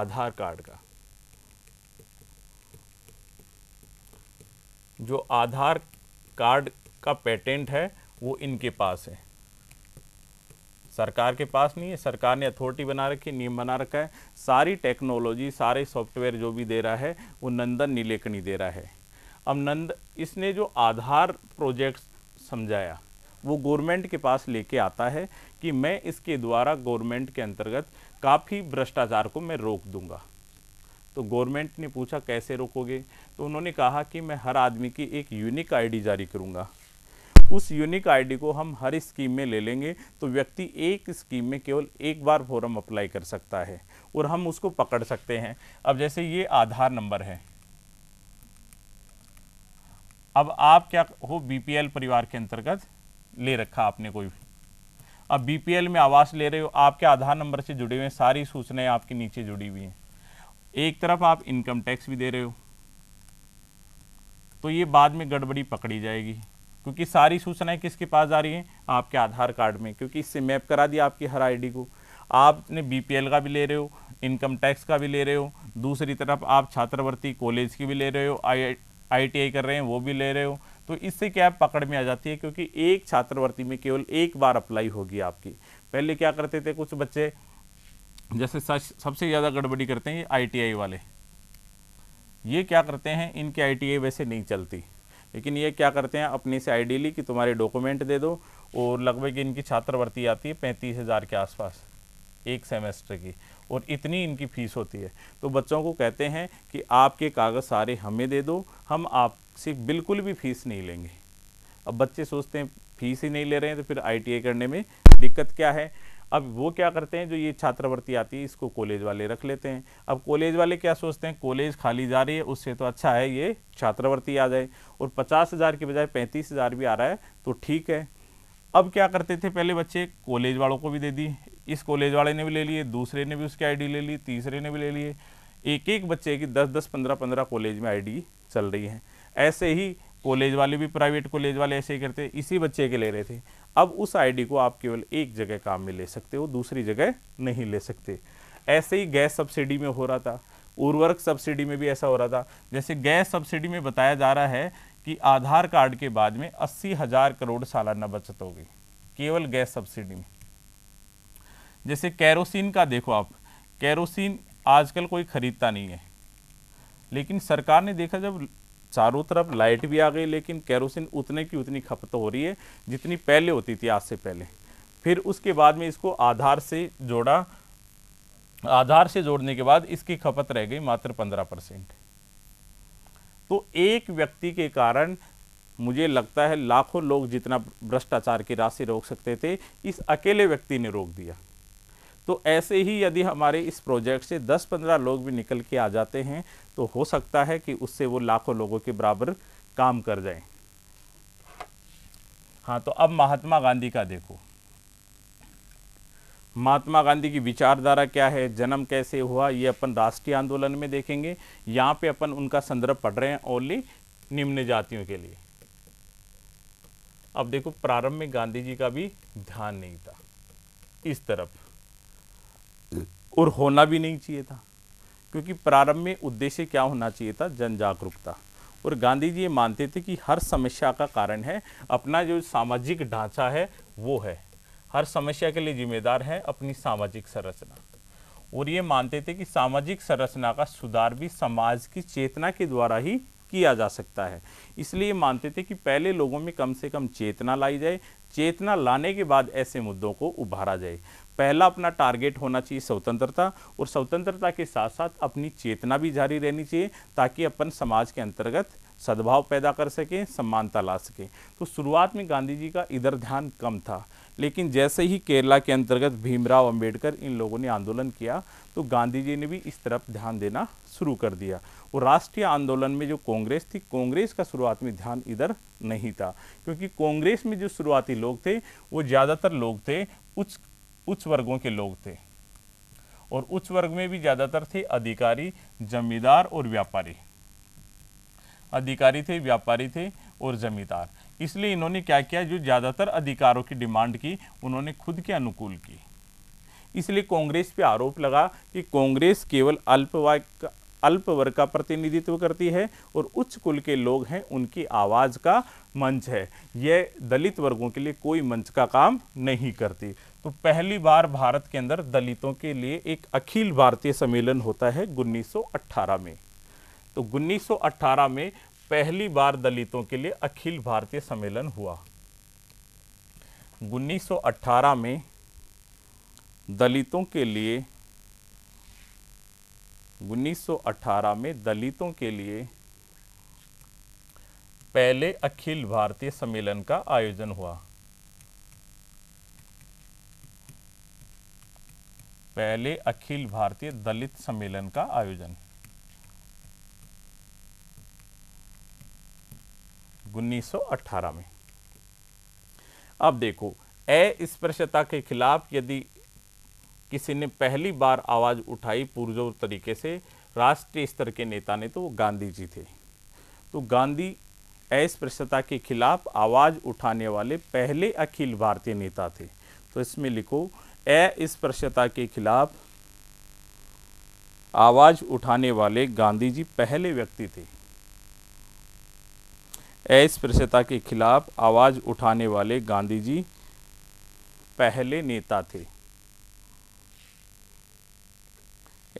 आधार कार्ड का जो आधार कार्ड का पेटेंट है वो इनके पास है सरकार के पास नहीं है सरकार ने अथॉरिटी बना रखी नियम बना रखा है सारी टेक्नोलॉजी सारे सॉफ्टवेयर जो भी दे रहा है वो नंदन नीलेकनी दे रहा है अब नंद इसने जो आधार प्रोजेक्ट समझाया वो गवर्नमेंट के पास लेके आता है कि मैं इसके द्वारा गवर्नमेंट के अंतर्गत काफ़ी भ्रष्टाचार को मैं रोक दूंगा तो गवर्नमेंट ने पूछा कैसे रोकोगे तो उन्होंने कहा कि मैं हर आदमी की एक यूनिक आईडी जारी करूंगा उस यूनिक आईडी को हम हर स्कीम में ले लेंगे तो व्यक्ति एक स्कीम में केवल एक बार फॉर्म अप्लाई कर सकता है और हम उसको पकड़ सकते हैं अब जैसे ये आधार नंबर है अब आप क्या हो बीपीएल परिवार के अंतर्गत ले रखा आपने कोई भी अब बीपीएल में आवास ले रहे हो आपके आधार नंबर से जुड़े हुए सारी सूचनाएं आपके नीचे जुड़ी हुई हैं एक तरफ आप इनकम टैक्स भी दे रहे हो तो ये बाद में गड़बड़ी पकड़ी जाएगी क्योंकि सारी सूचनाएं किसके पास जा रही हैं आपके आधार कार्ड में क्योंकि इससे मैप करा दिया आपकी हर आईडी को आपने बीपीएल का भी ले रहे हो इनकम टैक्स का भी ले रहे हो दूसरी तरफ आप छात्रवृत्ति कॉलेज की भी ले रहे हो आई आई कर रहे हैं वो भी ले रहे हो तो इससे क्या पकड़ में आ जाती है क्योंकि एक छात्रवृत्ति में केवल एक बार अप्लाई होगी आपकी पहले क्या करते थे कुछ बच्चे जैसे सबसे ज़्यादा गड़बड़ी करते हैं ये आई वाले ये क्या करते हैं इनकी आई वैसे नहीं चलती लेकिन ये क्या करते हैं अपने से आइडियली कि तुम्हारे डॉक्यूमेंट दे दो और लगभग इनकी छात्रवृत्ति आती है पैंतीस हज़ार के आसपास एक सेमेस्टर की और इतनी इनकी फ़ीस होती है तो बच्चों को कहते हैं कि आपके कागज़ सारे हमें दे दो हम आपसे बिल्कुल भी फ़ीस नहीं लेंगे अब बच्चे सोचते हैं फीस ही नहीं ले रहे हैं तो फिर आई करने में दिक्कत क्या है अब वो क्या करते हैं जो ये छात्रवृत्ति आती है इसको कॉलेज वाले रख लेते हैं अब कॉलेज वाले क्या सोचते हैं कॉलेज खाली जा रही है उससे तो अच्छा है ये छात्रवृत्ति आ जाए और पचास हज़ार के बजाय पैंतीस हज़ार भी आ रहा है तो ठीक है अब क्या करते थे पहले बच्चे कॉलेज वालों को भी दे दी इस कॉलेज वाले ने भी ले लिए दूसरे ने भी उसकी आई ले ली तीसरे ने भी ले लिए एक एक बच्चे की दस दस पंद्रह पंद्रह कॉलेज में आई चल रही है ऐसे ही कॉलेज वाले भी प्राइवेट कॉलेज वाले ऐसे ही करते इसी बच्चे के ले रहे थे अब उस आईडी को आप केवल एक जगह काम में ले सकते हो दूसरी जगह नहीं ले सकते ऐसे ही गैस सब्सिडी में हो रहा था उर्वरक सब्सिडी में भी ऐसा हो रहा था जैसे गैस सब्सिडी में बताया जा रहा है कि आधार कार्ड के बाद में अस्सी हजार करोड़ सालाना बचत होगी केवल गैस सब्सिडी में जैसे कैरोसिन का देखो आप कैरोसिन आजकल कोई खरीदता नहीं है लेकिन सरकार ने देखा जब चारों तरफ लाइट भी आ गई लेकिन कैरोसिन उतने की उतनी खपत हो रही है जितनी पहले होती थी आज से पहले फिर उसके बाद में इसको आधार से जोड़ा आधार से जोड़ने के बाद इसकी खपत रह गई मात्र पंद्रह परसेंट तो एक व्यक्ति के कारण मुझे लगता है लाखों लोग जितना भ्रष्टाचार की राशि रोक सकते थे इस अकेले व्यक्ति ने रोक दिया तो ऐसे ही यदि हमारे इस प्रोजेक्ट से 10-15 लोग भी निकल के आ जाते हैं तो हो सकता है कि उससे वो लाखों लोगों के बराबर काम कर जाए हाँ तो अब महात्मा गांधी का देखो महात्मा गांधी की विचारधारा क्या है जन्म कैसे हुआ ये अपन राष्ट्रीय आंदोलन में देखेंगे यहाँ पे अपन उनका संदर्भ पढ़ रहे हैं ओनली निम्न जातियों के लिए अब देखो प्रारंभ में गांधी जी का भी ध्यान नहीं था इस तरफ और होना भी नहीं चाहिए था क्योंकि प्रारंभ में उद्देश्य क्या होना चाहिए था जन जागरूकता और गांधी जी ये मानते थे कि हर समस्या का कारण है अपना जो सामाजिक ढांचा है वो है हर समस्या के लिए जिम्मेदार है अपनी सामाजिक संरचना और ये मानते थे कि सामाजिक संरचना का सुधार भी समाज की चेतना के द्वारा ही किया जा सकता है इसलिए मानते थे कि पहले लोगों में कम से कम चेतना लाई जाए चेतना लाने के बाद ऐसे मुद्दों को उभारा जाए पहला अपना टारगेट होना चाहिए स्वतंत्रता और स्वतंत्रता के साथ साथ अपनी चेतना भी जारी रहनी चाहिए ताकि अपन समाज के अंतर्गत सद्भाव पैदा कर सकें सम्मानता ला सकें तो शुरुआत में गांधी जी का इधर ध्यान कम था लेकिन जैसे ही केरला के अंतर्गत भीमराव अंबेडकर इन लोगों ने आंदोलन किया तो गांधी जी ने भी इस तरफ ध्यान देना शुरू कर दिया और राष्ट्रीय आंदोलन में जो कांग्रेस थी कांग्रेस का शुरुआत में ध्यान इधर नहीं था क्योंकि कांग्रेस में जो शुरुआती लोग थे वो ज़्यादातर लोग थे उच्च उच्च वर्गों के लोग थे और उच्च वर्ग में भी ज़्यादातर थे अधिकारी जमींदार और व्यापारी अधिकारी थे व्यापारी थे और जमींदार इसलिए इन्होंने क्या किया जो ज़्यादातर अधिकारों की डिमांड की उन्होंने खुद के अनुकूल की इसलिए कांग्रेस पे आरोप लगा कि कांग्रेस केवल अल्पवर्ग अल्प वर्ग का प्रतिनिधित्व करती है और उच्च कुल के लोग हैं उनकी आवाज़ का मंच है यह दलित वर्गों के लिए कोई मंच का काम नहीं करती तो पहली बार भारत के अंदर दलितों के लिए एक अखिल भारतीय सम्मेलन होता है 1918 में तो 1918 में पहली बार दलितों के लिए अखिल भारतीय सम्मेलन हुआ 1918 में दलितों के लिए 1918 में दलितों के लिए पहले अखिल भारतीय सम्मेलन का आयोजन हुआ पहले अखिल भारतीय दलित सम्मेलन का आयोजन उन्नीस में अब देखो अस्पृश्यता के खिलाफ यदि किसी ने पहली बार आवाज़ उठाई पुरजोर तरीके से राष्ट्रीय स्तर के नेता ने तो वो गांधी जी थे तो गांधी अस्पृश्यता के खिलाफ आवाज़ उठाने वाले पहले अखिल भारतीय नेता थे तो इसमें लिखो अस्पृश्यता के खिलाफ आवाज उठाने वाले गांधी जी पहले व्यक्ति थे अस्पृश्यता के खिलाफ आवाज उठाने वाले गांधी जी पहले नेता थे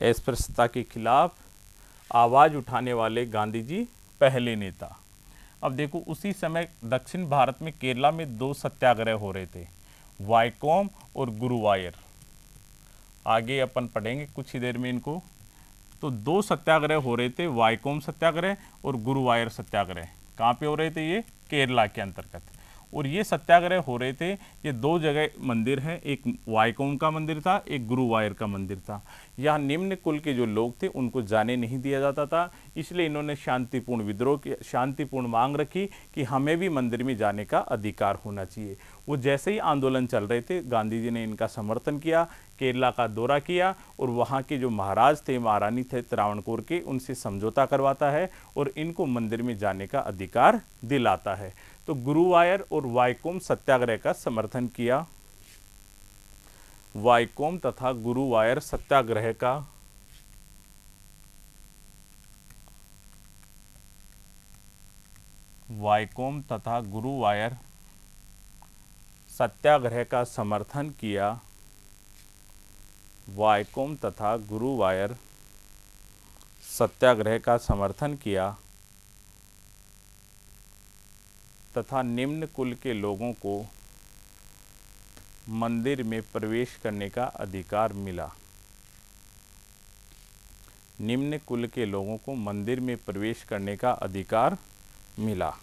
अस्पृश्यता के खिलाफ आवाज उठाने वाले गांधी जी पहले नेता अब देखो उसी समय दक्षिण भारत में केरला में दो सत्याग्रह हो रहे थे वाइकॉम और गुरुवायर आगे अपन पढ़ेंगे कुछ ही देर में इनको तो दो सत्याग्रह हो रहे थे वाइकोम सत्याग्रह और गुरुवायर सत्याग्रह कहाँ पे हो रहे थे ये केरला के अंतर्गत और ये सत्याग्रह हो रहे थे ये दो जगह मंदिर हैं एक वायकोम का मंदिर था एक गुरु वायर का मंदिर था यहाँ निम्न कुल के जो लोग थे उनको जाने नहीं दिया जाता था इसलिए इन्होंने शांतिपूर्ण विद्रोह की शांतिपूर्ण मांग रखी कि हमें भी मंदिर में जाने का अधिकार होना चाहिए वो जैसे ही आंदोलन चल रहे थे गांधी जी ने इनका समर्थन किया केरला का दौरा किया और वहाँ के जो महाराज थे महारानी थे त्रावणकोर के उनसे समझौता करवाता है और इनको मंदिर में जाने का अधिकार दिलाता है तो गुरुवायर और वाइकोम सत्याग्रह का समर्थन किया वाइकोम तथा गुरुवायर सत्याग्रह का वाइकोम तथा गुरुवायर सत्याग्रह का समर्थन किया वायकोम तथा गुरुवायर सत्याग्रह का समर्थन किया तथा निम्न कुल के लोगों को मंदिर में प्रवेश करने का अधिकार मिला निम्न कुल के लोगों को मंदिर में प्रवेश करने का अधिकार मिला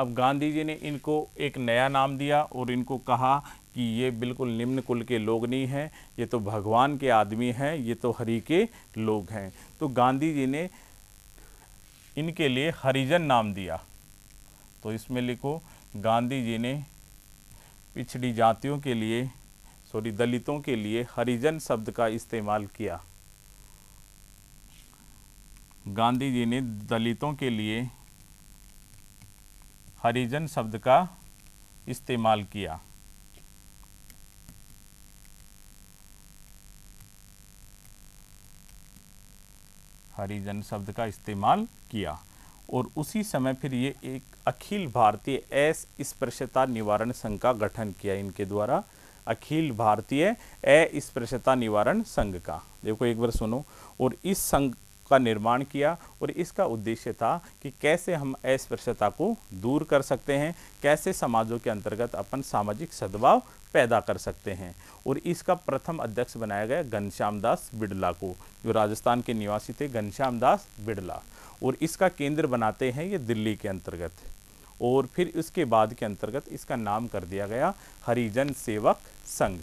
अब गांधी जी ने इनको एक नया नाम दिया और इनको कहा कि ये बिल्कुल निम्न कुल के लोग नहीं हैं ये तो भगवान के आदमी हैं ये तो हरि के लोग हैं तो गांधी जी ने इनके लिए हरिजन नाम दिया तो इसमें लिखो गांधी जी ने पिछड़ी जातियों के लिए सॉरी दलितों के लिए हरिजन शब्द का इस्तेमाल किया गांधी जी ने दलितों के लिए हरिजन शब्द का इस्तेमाल किया हरिजन शब्द का इस्तेमाल किया और उसी समय फिर ये एक अखिल भारतीय एस स्पृश्यता निवारण संघ का गठन किया इनके द्वारा अखिल भारतीय अस्पृश्यता निवारण संघ का देखो एक बार सुनो और इस संघ का निर्माण किया और इसका उद्देश्य था कि कैसे हम अस्पृश्यता को दूर कर सकते हैं कैसे समाजों के अंतर्गत अपन सामाजिक सद्भाव पैदा कर सकते हैं और इसका प्रथम अध्यक्ष बनाया गया घनश्याम दास बिड़ला को जो राजस्थान के निवासी थे घनश्याम दास बिड़ला और इसका केंद्र बनाते हैं ये दिल्ली के अंतर्गत और फिर उसके बाद के अंतर्गत इसका नाम कर दिया गया हरिजन सेवक संघ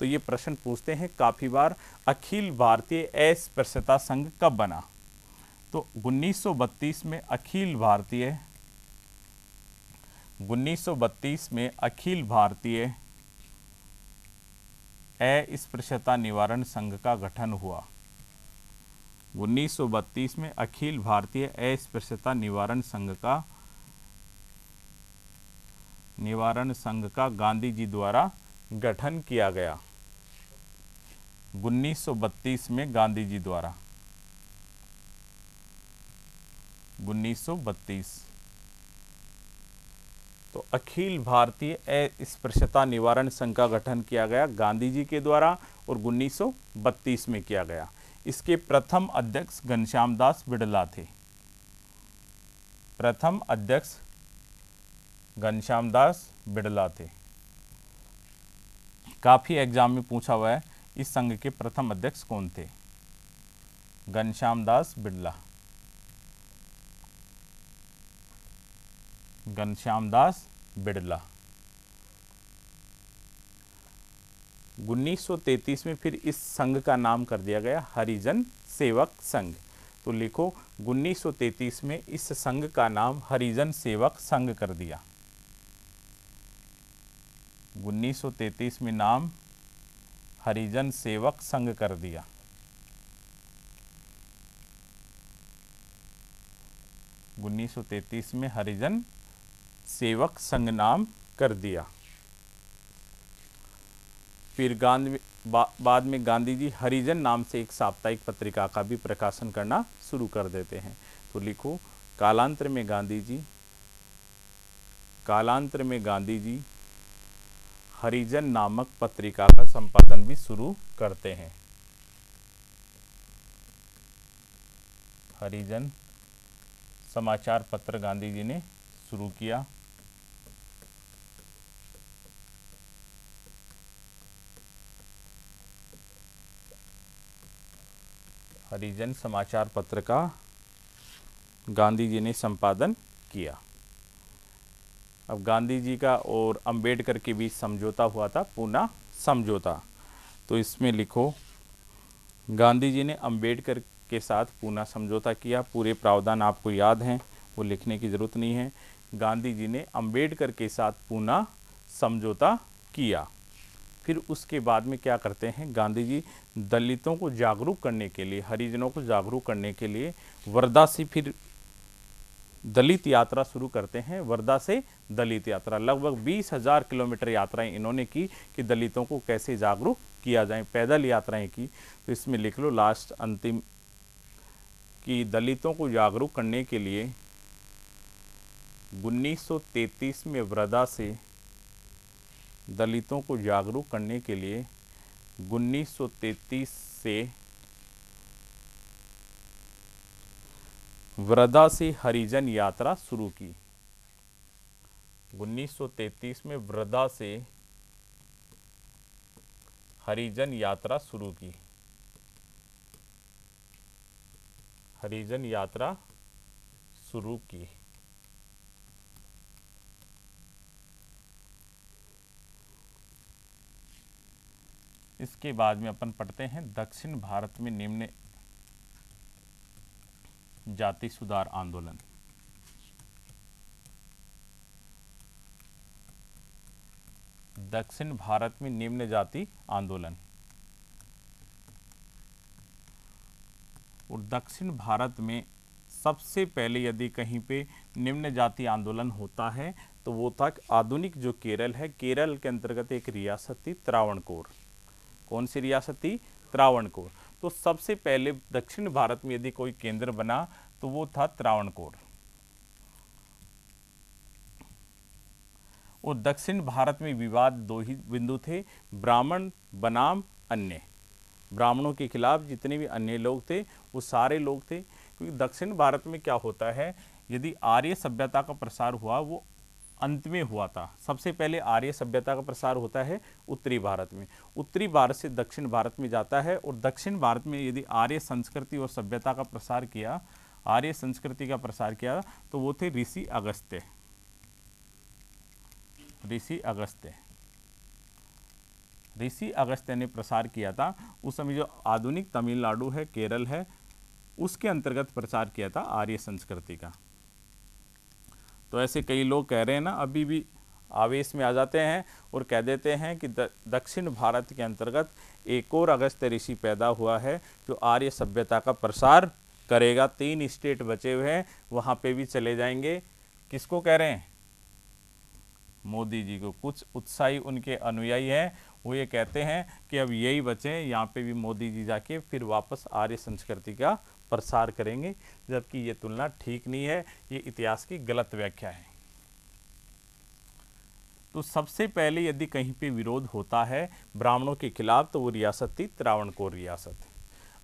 तो ये प्रश्न पूछते हैं काफ़ी बार अखिल भारतीय अस्पृश्यता संघ कब बना तो 1932 में अखिल भारतीय 1932 में अखिल भारतीय अस्पृश्यता निवारण संघ का गठन हुआ 1932 में अखिल भारतीय अस्पृश्यता निवारण संघ का निवारण संघ का गांधी जी द्वारा गठन किया गया 1932 में गांधी जी द्वारा 1932 तो अखिल भारतीय अस्पृश्यता निवारण संघ का गठन किया गया गांधी जी के द्वारा और 1932 में किया गया इसके प्रथम अध्यक्ष घनश्याम दास बिड़ला थे प्रथम अध्यक्ष घनश्याम दास बिड़ला थे काफ़ी एग्जाम में पूछा हुआ है इस संघ के प्रथम अध्यक्ष कौन थे घनश्याम दास बिड़ला घनश्याम दास बिड़ला 1933 में फिर इस संघ का नाम कर दिया गया हरिजन सेवक संघ तो लिखो 1933 में इस संघ का नाम हरिजन सेवक संघ कर दिया 1933 में नाम हरिजन सेवक संघ कर दिया उन्नीस सौ तैतीस में हरिजन सेवक संघ नाम कर दिया फिर गांधी बा, बाद में गांधी जी हरिजन नाम से एक साप्ताहिक पत्रिका का भी प्रकाशन करना शुरू कर देते हैं तो लिखो कालांतर में गांधी जी कालांतर में गांधी जी हरिजन नामक पत्रिका का संपादन भी शुरू करते हैं हरिजन समाचार पत्र गांधी जी ने शुरू किया हरिजन समाचार पत्र का गांधी जी ने संपादन किया अब गांधी जी का और अंबेडकर के बीच समझौता हुआ था पूना समझौता तो इसमें लिखो गांधी जी ने अंबेडकर के साथ पूना समझौता किया पूरे प्रावधान आपको याद हैं वो लिखने की ज़रूरत नहीं है गांधी जी ने अंबेडकर के साथ पूना समझौता किया फिर उसके बाद में क्या करते हैं गांधी जी दलितों को जागरूक करने के लिए हरिजनों को जागरूक करने के लिए वर्धा से फिर दलित यात्रा शुरू करते हैं वर्धा से दलित यात्रा लगभग बीस हजार किलोमीटर यात्राएं इन्होंने की कि दलितों को कैसे जागरूक किया जाए पैदल यात्राएं की तो इसमें लिख लो लास्ट अंतिम कि दलितों को जागरूक करने के लिए 1933 में वृदा से दलितों को जागरूक करने के लिए 1933 से वृदा से हरिजन यात्रा शुरू की 1933 में वृदा से हरिजन यात्रा शुरू की हरिजन यात्रा शुरू की इसके बाद में अपन पढ़ते हैं दक्षिण भारत में निम्न जाति सुधार आंदोलन दक्षिण भारत में निम्न जाति आंदोलन और दक्षिण भारत में सबसे पहले यदि कहीं पे निम्न जाति आंदोलन होता है तो वो था आधुनिक जो केरल है केरल के अंतर्गत एक रियासत थी त्रावणकोर कौन सी रियासत थी त्रावणकोर तो सबसे पहले दक्षिण भारत में यदि कोई केंद्र बना तो वो था त्रावणकोर वो दक्षिण भारत में विवाद दो ही बिंदु थे ब्राह्मण बनाम अन्य ब्राह्मणों के खिलाफ जितने भी अन्य लोग थे वो सारे लोग थे क्योंकि दक्षिण भारत में क्या होता है यदि आर्य सभ्यता का प्रसार हुआ वो अंत में हुआ था सबसे पहले आर्य सभ्यता का प्रसार होता है उत्तरी भारत में उत्तरी भारत से दक्षिण भारत में जाता है और दक्षिण भारत में यदि आर्य संस्कृति और सभ्यता का प्रसार किया आर्य संस्कृति का प्रसार किया तो वो थे ऋषि अगस्त्य ऋषि अगस्त्य ऋषि अगस्त्य ने प्रसार किया था उस समय जो आधुनिक तमिलनाडु है केरल है उसके अंतर्गत प्रचार किया था आर्य संस्कृति का तो ऐसे कई लोग कह रहे हैं ना अभी भी आवेश में आ जाते हैं और कह देते हैं कि दक्षिण भारत के अंतर्गत एक और अगस्त ऋषि पैदा हुआ है जो आर्य सभ्यता का प्रसार करेगा तीन स्टेट बचे हुए हैं वहाँ पे भी चले जाएंगे किसको कह रहे हैं मोदी जी को कुछ उत्साही उनके अनुयायी हैं वो ये कहते हैं कि अब यही बचें यहाँ पे भी मोदी जी जाके फिर वापस आर्य संस्कृति का प्रसार करेंगे जबकि ये तुलना ठीक नहीं है ये इतिहास की गलत व्याख्या है तो सबसे पहले यदि कहीं पे विरोध होता है ब्राह्मणों के खिलाफ तो वो रियासत थी त्रावणकोर रियासत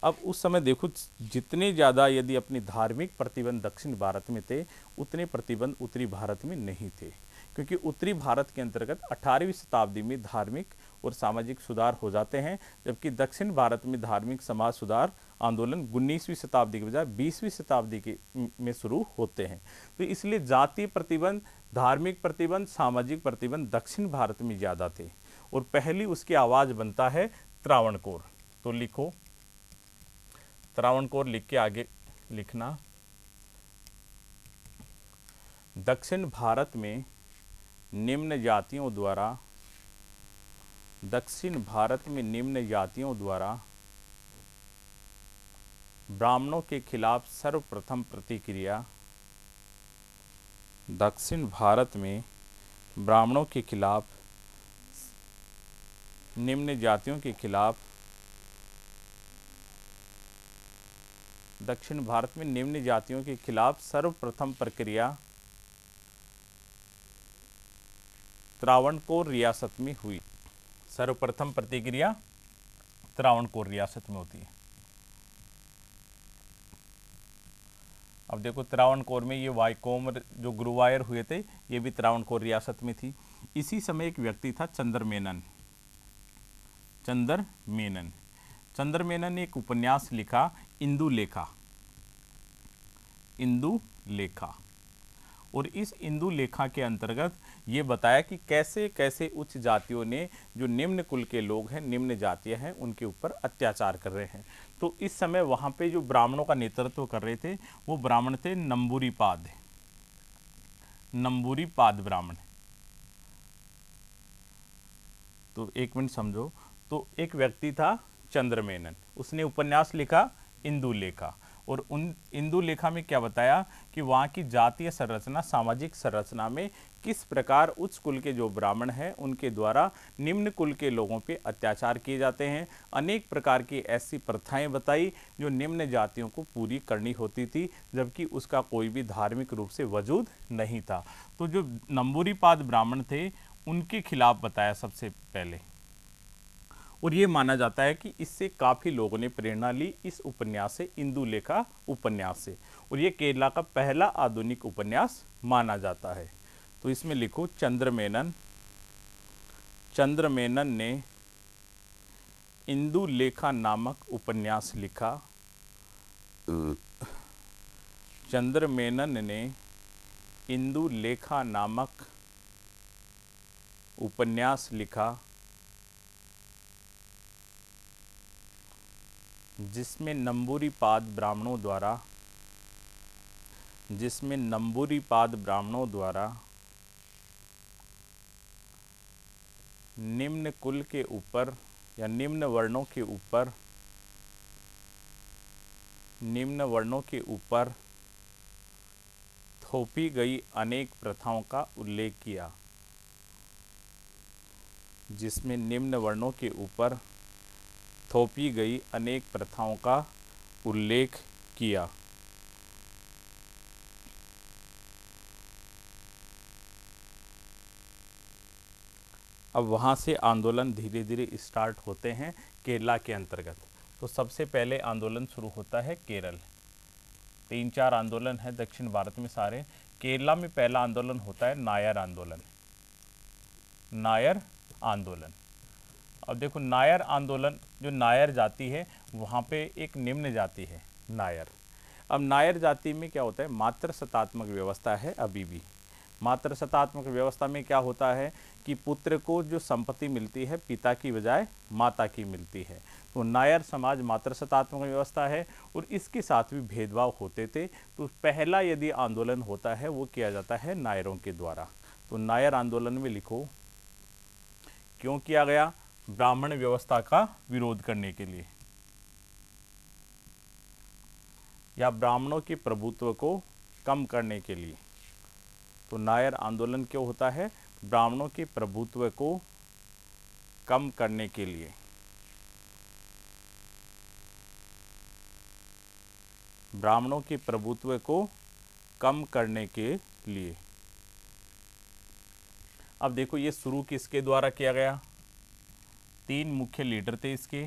अब उस समय देखो जितने ज़्यादा यदि अपने धार्मिक प्रतिबंध दक्षिण भारत में थे उतने प्रतिबंध उत्तरी भारत में नहीं थे क्योंकि उत्तरी भारत के अंतर्गत 18वीं शताब्दी में धार्मिक और सामाजिक सुधार हो जाते हैं जबकि दक्षिण भारत में धार्मिक समाज सुधार आंदोलन उन्नीसवीं शताब्दी के बजाय बीसवीं शताब्दी के में शुरू होते हैं तो इसलिए जातीय प्रतिबंध धार्मिक प्रतिबंध सामाजिक प्रतिबंध दक्षिण भारत में ज़्यादा थे और पहली उसकी आवाज़ बनता है त्रावणकोर तो लिखो त्रावणकोर लिख के आगे लिखना दक्षिण भारत में निम्न जातियों द्वारा दक्षिण भारत में निम्न जातियों द्वारा ब्राह्मणों के खिलाफ सर्वप्रथम प्रतिक्रिया दक्षिण भारत में ब्राह्मणों के खिलाफ निम्न जातियों के खिलाफ दक्षिण भारत में निम्न जातियों के खिलाफ सर्वप्रथम प्रक्रिया त्रावणकोर रियासत में हुई सर्वप्रथम प्रतिक्रिया त्रावण को रियासत में होती है अब देखो कोर में ये वाइकोम जो गुरुवायर हुए थे ये भी त्रावण कोर रियासत में थी इसी समय एक व्यक्ति था चंद्र मेनन चंद्र मेनन चंद्र मेनन ने एक उपन्यास लिखा इंदु लेखा इंदु लेखा और इस इंदु लेखा के अंतर्गत ये बताया कि कैसे कैसे उच्च जातियों ने जो निम्न कुल के लोग हैं निम्न जातियां हैं उनके ऊपर अत्याचार कर रहे हैं तो इस समय वहाँ पे जो ब्राह्मणों का नेतृत्व कर रहे थे वो ब्राह्मण थे नंबूरीपाद नंबूरीपाद ब्राह्मण तो एक मिनट समझो तो एक व्यक्ति था चंद्रमेनन उसने उपन्यास लिखा इंदुलेखा और उन इंदु लेखा में क्या बताया कि वहाँ की जातीय संरचना सामाजिक संरचना में किस प्रकार उच्च कुल के जो ब्राह्मण हैं उनके द्वारा निम्न कुल के लोगों पे अत्याचार किए जाते हैं अनेक प्रकार की ऐसी प्रथाएं बताई जो निम्न जातियों को पूरी करनी होती थी जबकि उसका कोई भी धार्मिक रूप से वजूद नहीं था तो जो नंबूरीपाद ब्राह्मण थे उनके खिलाफ बताया सबसे पहले और ये माना जाता है कि इससे काफ़ी लोगों ने प्रेरणा ली इस उपन्यास से इंदुलेखा उपन्यास से और ये केरला का पहला आधुनिक उपन्यास माना जाता है तो इसमें लिखो चंद्रमेनन चंद्रमेनन ने इंदुलेखा नामक उपन्यास लिखा चंद्रमेनन ने इंदुलेखा नामक उपन्यास लिखा जिसमें नंबूरीपाद ब्राह्मणों द्वारा जिसमें नंबूरीपाद ब्राह्मणों द्वारा निम्न कुल के ऊपर या निम्न वर्णों के ऊपर निम्न वर्णों के ऊपर थोपी गई अनेक प्रथाओं का उल्लेख किया जिसमें निम्न वर्णों के ऊपर थोपी गई अनेक प्रथाओं का उल्लेख किया अब वहाँ से आंदोलन धीरे धीरे स्टार्ट होते हैं केरला के अंतर्गत तो सबसे पहले आंदोलन शुरू होता है केरल तीन चार आंदोलन है दक्षिण भारत में सारे केरला में पहला आंदोलन होता है नायर आंदोलन नायर आंदोलन अब देखो नायर आंदोलन जो नायर जाति है वहाँ पे एक निम्न जाति है नायर अब नायर जाति में क्या होता है मात्र सतात्मक व्यवस्था है अभी भी मात्र सतात्मक व्यवस्था में क्या होता है कि पुत्र को जो संपत्ति मिलती है पिता की बजाय माता की मिलती है तो नायर समाज मात्र सतात्मक व्यवस्था है और इसके साथ भी भेदभाव होते थे तो पहला यदि आंदोलन होता है वो किया जाता है नायरों के द्वारा तो नायर आंदोलन में लिखो क्यों किया गया ब्राह्मण व्यवस्था का विरोध करने के लिए या ब्राह्मणों के प्रभुत्व को कम करने के लिए तो नायर आंदोलन क्यों होता है ब्राह्मणों के प्रभुत्व को कम करने के लिए ब्राह्मणों के प्रभुत्व को कम करने के लिए अब देखो ये शुरू किसके द्वारा किया गया तीन मुख्य लीडर थे इसके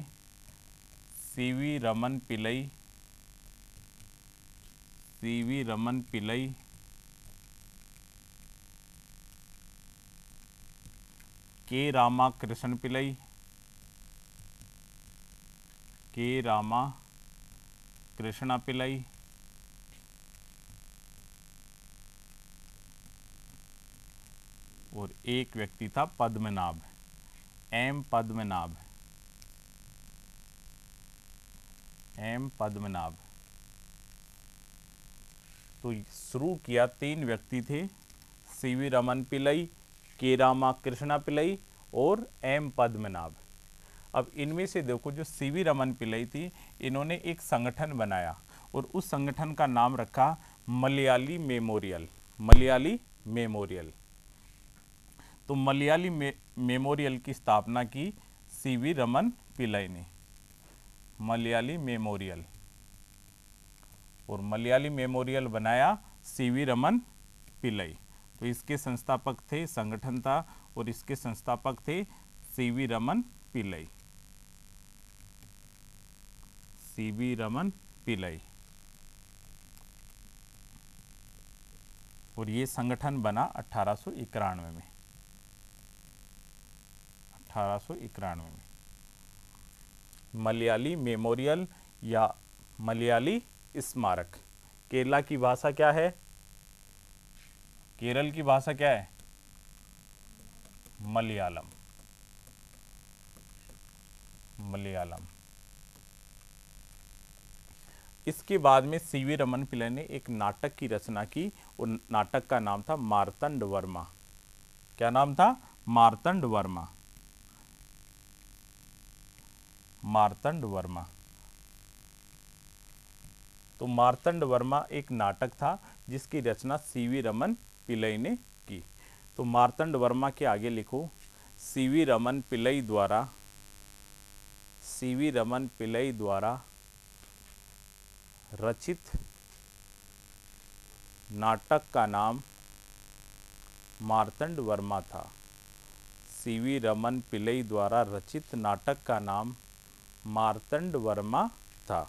सीवी रमन पिलई सीवी रमन पिलई के रामा कृष्ण पिलई के रामा कृष्णा पिलई और एक व्यक्ति था पद्मनाभ एम पद्मनाभ एम पद्मनाभ तो शुरू किया तीन व्यक्ति थे सी वी रमन पिलई के रामा कृष्णा पिलई और एम पद्मनाभ अब इनमें से देखो जो सी वी रमन पिलई थी इन्होंने एक संगठन बनाया और उस संगठन का नाम रखा मलयाली मेमोरियल मलयाली मेमोरियल तो मलयाली मे, मेमोरियल की स्थापना की सी वी रमन पिलाई ने मलयाली मेमोरियल और मलयाली मेमोरियल बनाया सी वी रमन पिलाई तो इसके संस्थापक थे संगठन था और इसके संस्थापक थे सी वी रमन पिलाई सी वी रमन पिलाई और ये संगठन बना अठारह में अठारह में मलयाली मेमोरियल या मलयाली स्मारक केरला की भाषा क्या है केरल की भाषा क्या है मलयालम मलयालम इसके बाद में सी वी रमन पिल्लई ने एक नाटक की रचना की और नाटक का नाम था मारतंड वर्मा क्या नाम था मारतंड वर्मा मारतंड वर्मा तो मारतंड वर्मा एक नाटक था जिसकी रचना सीवी रमन पिलई ने की तो मारतंड वर्मा के आगे लिखो सीवी रमन पिलई द्वारा सीवी रमन पिलई द्वारा रचित नाटक का नाम मारतंड वर्मा था सीवी रमन पिलई द्वारा रचित नाटक का नाम मार्तंड वर्मा था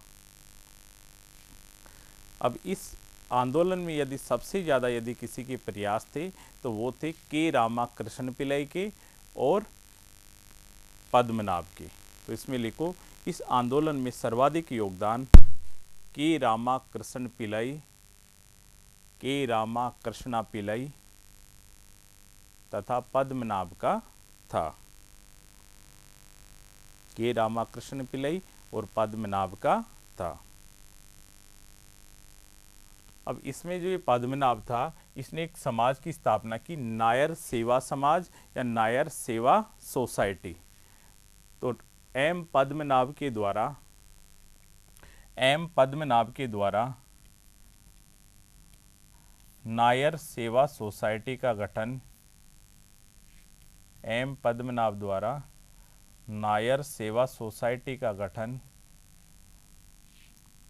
अब इस आंदोलन में यदि सबसे ज़्यादा यदि किसी के प्रयास थे तो वो थे के रामा कृष्ण पिल्लई के और पद्मनाभ के तो इसमें लिखो इस आंदोलन में सर्वाधिक योगदान के रामा कृष्ण पिल्लई के रामा कृष्णा पिल्लई तथा पद्मनाभ का था के रामाकृष्ण पिलई और पद्मनाभ का था अब इसमें जो ये पद्मनाभ था इसने एक समाज की स्थापना की नायर सेवा समाज या नायर सेवा सोसाइटी तो एम पद्मनाभ के द्वारा एम पद्मनाभ के द्वारा नायर सेवा सोसाइटी का गठन एम पद्मनाभ द्वारा नायर सेवा सोसाइटी का गठन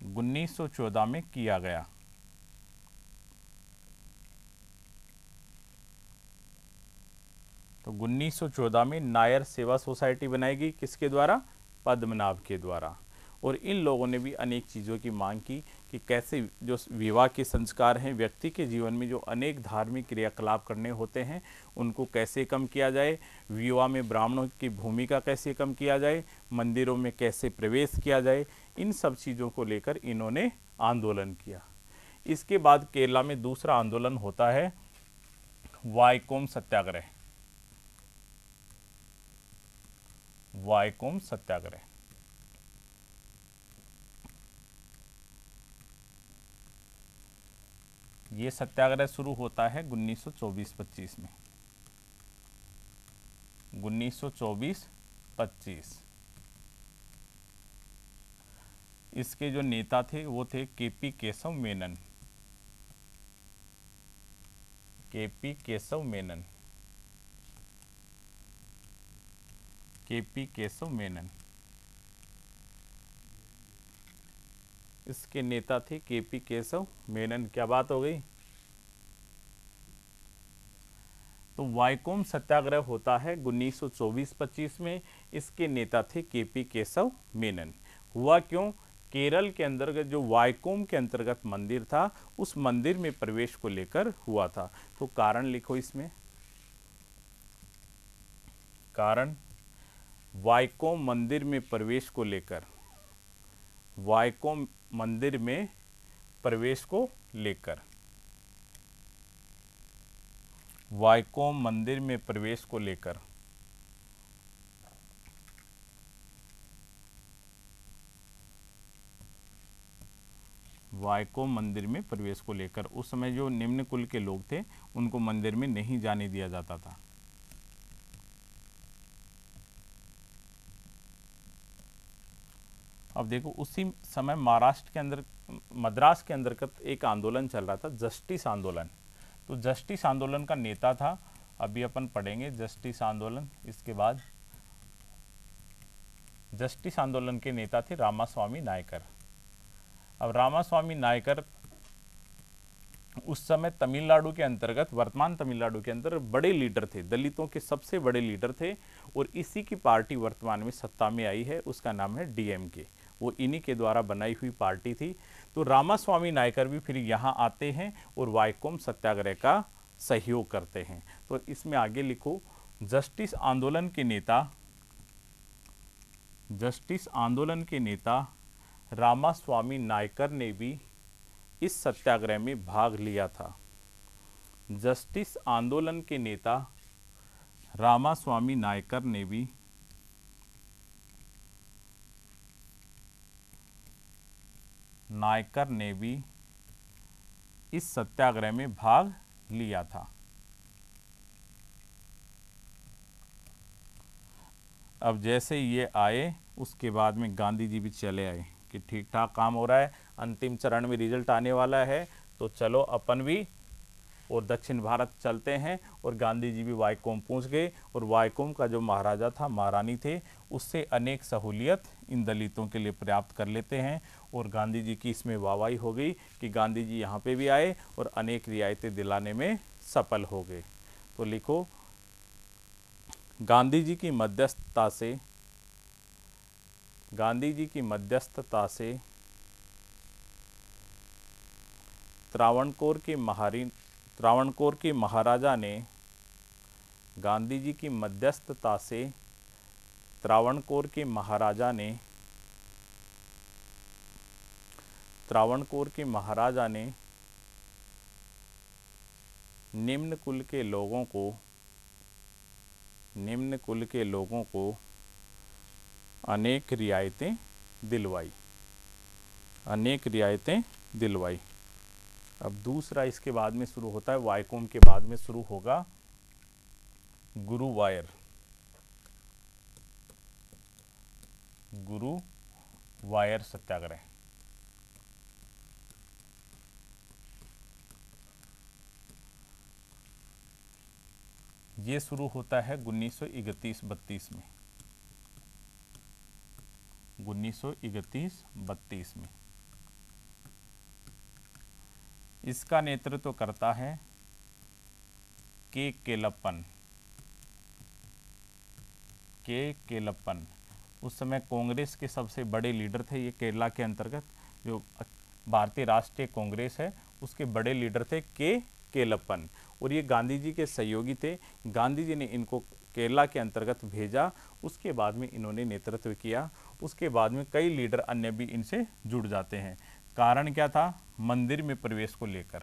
1914 में किया गया तो 1914 में नायर सेवा सोसाइटी बनाई गई किसके द्वारा पद्मनाभ के द्वारा और इन लोगों ने भी अनेक चीज़ों की मांग की कि कैसे जो विवाह के संस्कार हैं व्यक्ति के जीवन में जो अनेक धार्मिक क्रियाकलाप करने होते हैं उनको कैसे कम किया जाए विवाह में ब्राह्मणों की भूमिका कैसे कम किया जाए मंदिरों में कैसे प्रवेश किया जाए इन सब चीज़ों को लेकर इन्होंने आंदोलन किया इसके बाद केरला में दूसरा आंदोलन होता है वायकोम सत्याग्रह वायकोम सत्याग्रह ये सत्याग्रह शुरू होता है 1924-25 में 1924-25 इसके जो नेता थे वो थे KP Kesava Menon KP Kesava Menon KP Kesava Menon इसके नेता थे के पी केशव मेनन क्या बात हो गई तो वाइकोम सत्याग्रह होता है 1924-25 में इसके नेता थे के पी केशव मेनन हुआ क्यों केरल के अंतर्गत जो वाइकोम के अंतर्गत मंदिर था उस मंदिर में प्रवेश को लेकर हुआ था तो कारण लिखो इसमें कारण वाइकोम मंदिर में प्रवेश को लेकर वायको मंदिर में प्रवेश को लेकर वायको मंदिर में प्रवेश को लेकर वायको मंदिर में प्रवेश को लेकर उस समय जो निम्न कुल के लोग थे उनको मंदिर में नहीं जाने दिया जाता था अब देखो उसी समय महाराष्ट्र के अंदर मद्रास के अंदर का एक आंदोलन चल रहा था जस्टिस आंदोलन तो जस्टिस आंदोलन का नेता था अभी अपन पढ़ेंगे जस्टिस आंदोलन इसके बाद जस्टिस आंदोलन के नेता थे रामास्वामी नायकर अब रामास्वामी नायकर उस समय तमिलनाडु के अंतर्गत वर्तमान तमिलनाडु के अंदर बड़े लीडर थे दलितों के सबसे बड़े लीडर थे और इसी की पार्टी वर्तमान में सत्ता में आई है उसका नाम है डीएमके वो इन्हीं के द्वारा बनाई हुई पार्टी थी तो रामास्वामी नायकर भी फिर यहाँ आते हैं और वायकोम सत्याग्रह का सहयोग करते हैं तो इसमें आगे लिखो जस्टिस आंदोलन के नेता जस्टिस आंदोलन के नेता रामास्वामी नायकर ने भी इस सत्याग्रह में भाग लिया था जस्टिस आंदोलन के नेता रामास्वामी नायकर ने भी नायकर ने भी इस सत्याग्रह में भाग लिया था अब जैसे ये आए उसके बाद में गांधी जी भी चले आए कि ठीक ठाक काम हो रहा है अंतिम चरण में रिजल्ट आने वाला है तो चलो अपन भी और दक्षिण भारत चलते हैं और गांधी जी भी वाईकोम पहुंच गए और वाईकोम का जो महाराजा था महारानी थे उससे अनेक सहूलियत इन दलितों के लिए प्राप्त कर लेते हैं और गांधी जी की इसमें वाहवाही हो गई कि गांधी जी यहाँ पे भी आए और अनेक रियायतें दिलाने में सफल हो गए तो लिखो गांधी जी की मध्यस्थता से गांधी जी की मध्यस्थता से त्रावणकोर की महारी त्रावणकोर की महाराजा ने गांधी जी की मध्यस्थता से त्रावणकोर के महाराजा ने त्रावणकोर के महाराजा ने निम्न कुल के लोगों को निम्न कुल के लोगों को अनेक रियायतें दिलवाई अनेक रियायतें दिलवाई अब दूसरा इसके बाद में शुरू होता है वायकोम के बाद में शुरू होगा गुरुवायर गुरु वायर सत्याग्रह ये शुरू होता है उन्नीस सौ इकतीस बत्तीस में उन्नीस सौ इकतीस बत्तीस में इसका नेतृत्व तो करता है के केलप्पन के केलप्पन उस समय कांग्रेस के सबसे बड़े लीडर थे ये केरला के अंतर्गत जो भारतीय राष्ट्रीय कांग्रेस है उसके बड़े लीडर थे के केलप्पन और ये गांधी जी के सहयोगी थे गांधी जी ने इनको केरला के अंतर्गत भेजा उसके बाद में इन्होंने नेतृत्व किया उसके बाद में कई लीडर अन्य भी इनसे जुड़ जाते हैं कारण क्या था मंदिर में प्रवेश को लेकर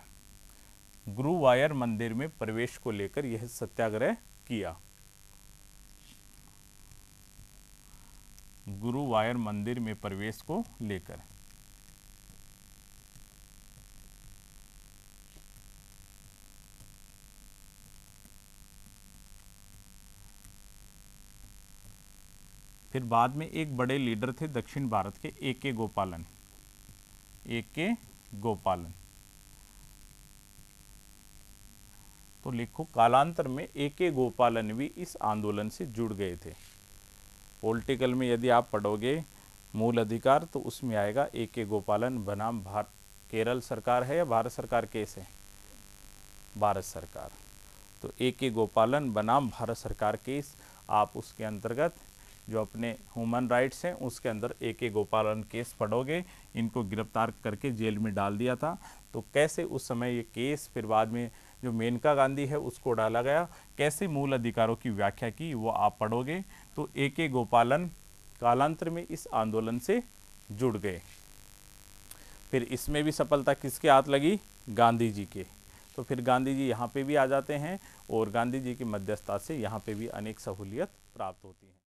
गुरुवायर मंदिर में प्रवेश को लेकर यह सत्याग्रह किया गुरुवायर मंदिर में प्रवेश को लेकर फिर बाद में एक बड़े लीडर थे दक्षिण भारत के ए के गोपालन ए के गोपालन तो लिखो कालांतर में ए के गोपालन भी इस आंदोलन से जुड़ गए थे पोलिटिकल में यदि आप पढ़ोगे मूल अधिकार तो उसमें आएगा ए के गोपालन बनाम भारत केरल सरकार है या भारत सरकार केस है भारत सरकार तो ए के गोपालन बनाम भारत सरकार केस आप उसके अंतर्गत जो अपने ह्यूमन राइट्स हैं उसके अंदर ए के गोपालन केस पढ़ोगे इनको गिरफ्तार करके जेल में डाल दिया था तो कैसे उस समय ये केस फिर बाद में जो मेनका गांधी है उसको डाला गया कैसे मूल अधिकारों की व्याख्या की वो आप पढ़ोगे तो ए के गोपालन कालांतर में इस आंदोलन से जुड़ गए फिर इसमें भी सफलता किसके हाथ लगी गांधी जी के तो फिर गांधी जी यहाँ पे भी आ जाते हैं और गांधी जी की मध्यस्थता से यहाँ पे भी अनेक सहूलियत प्राप्त होती है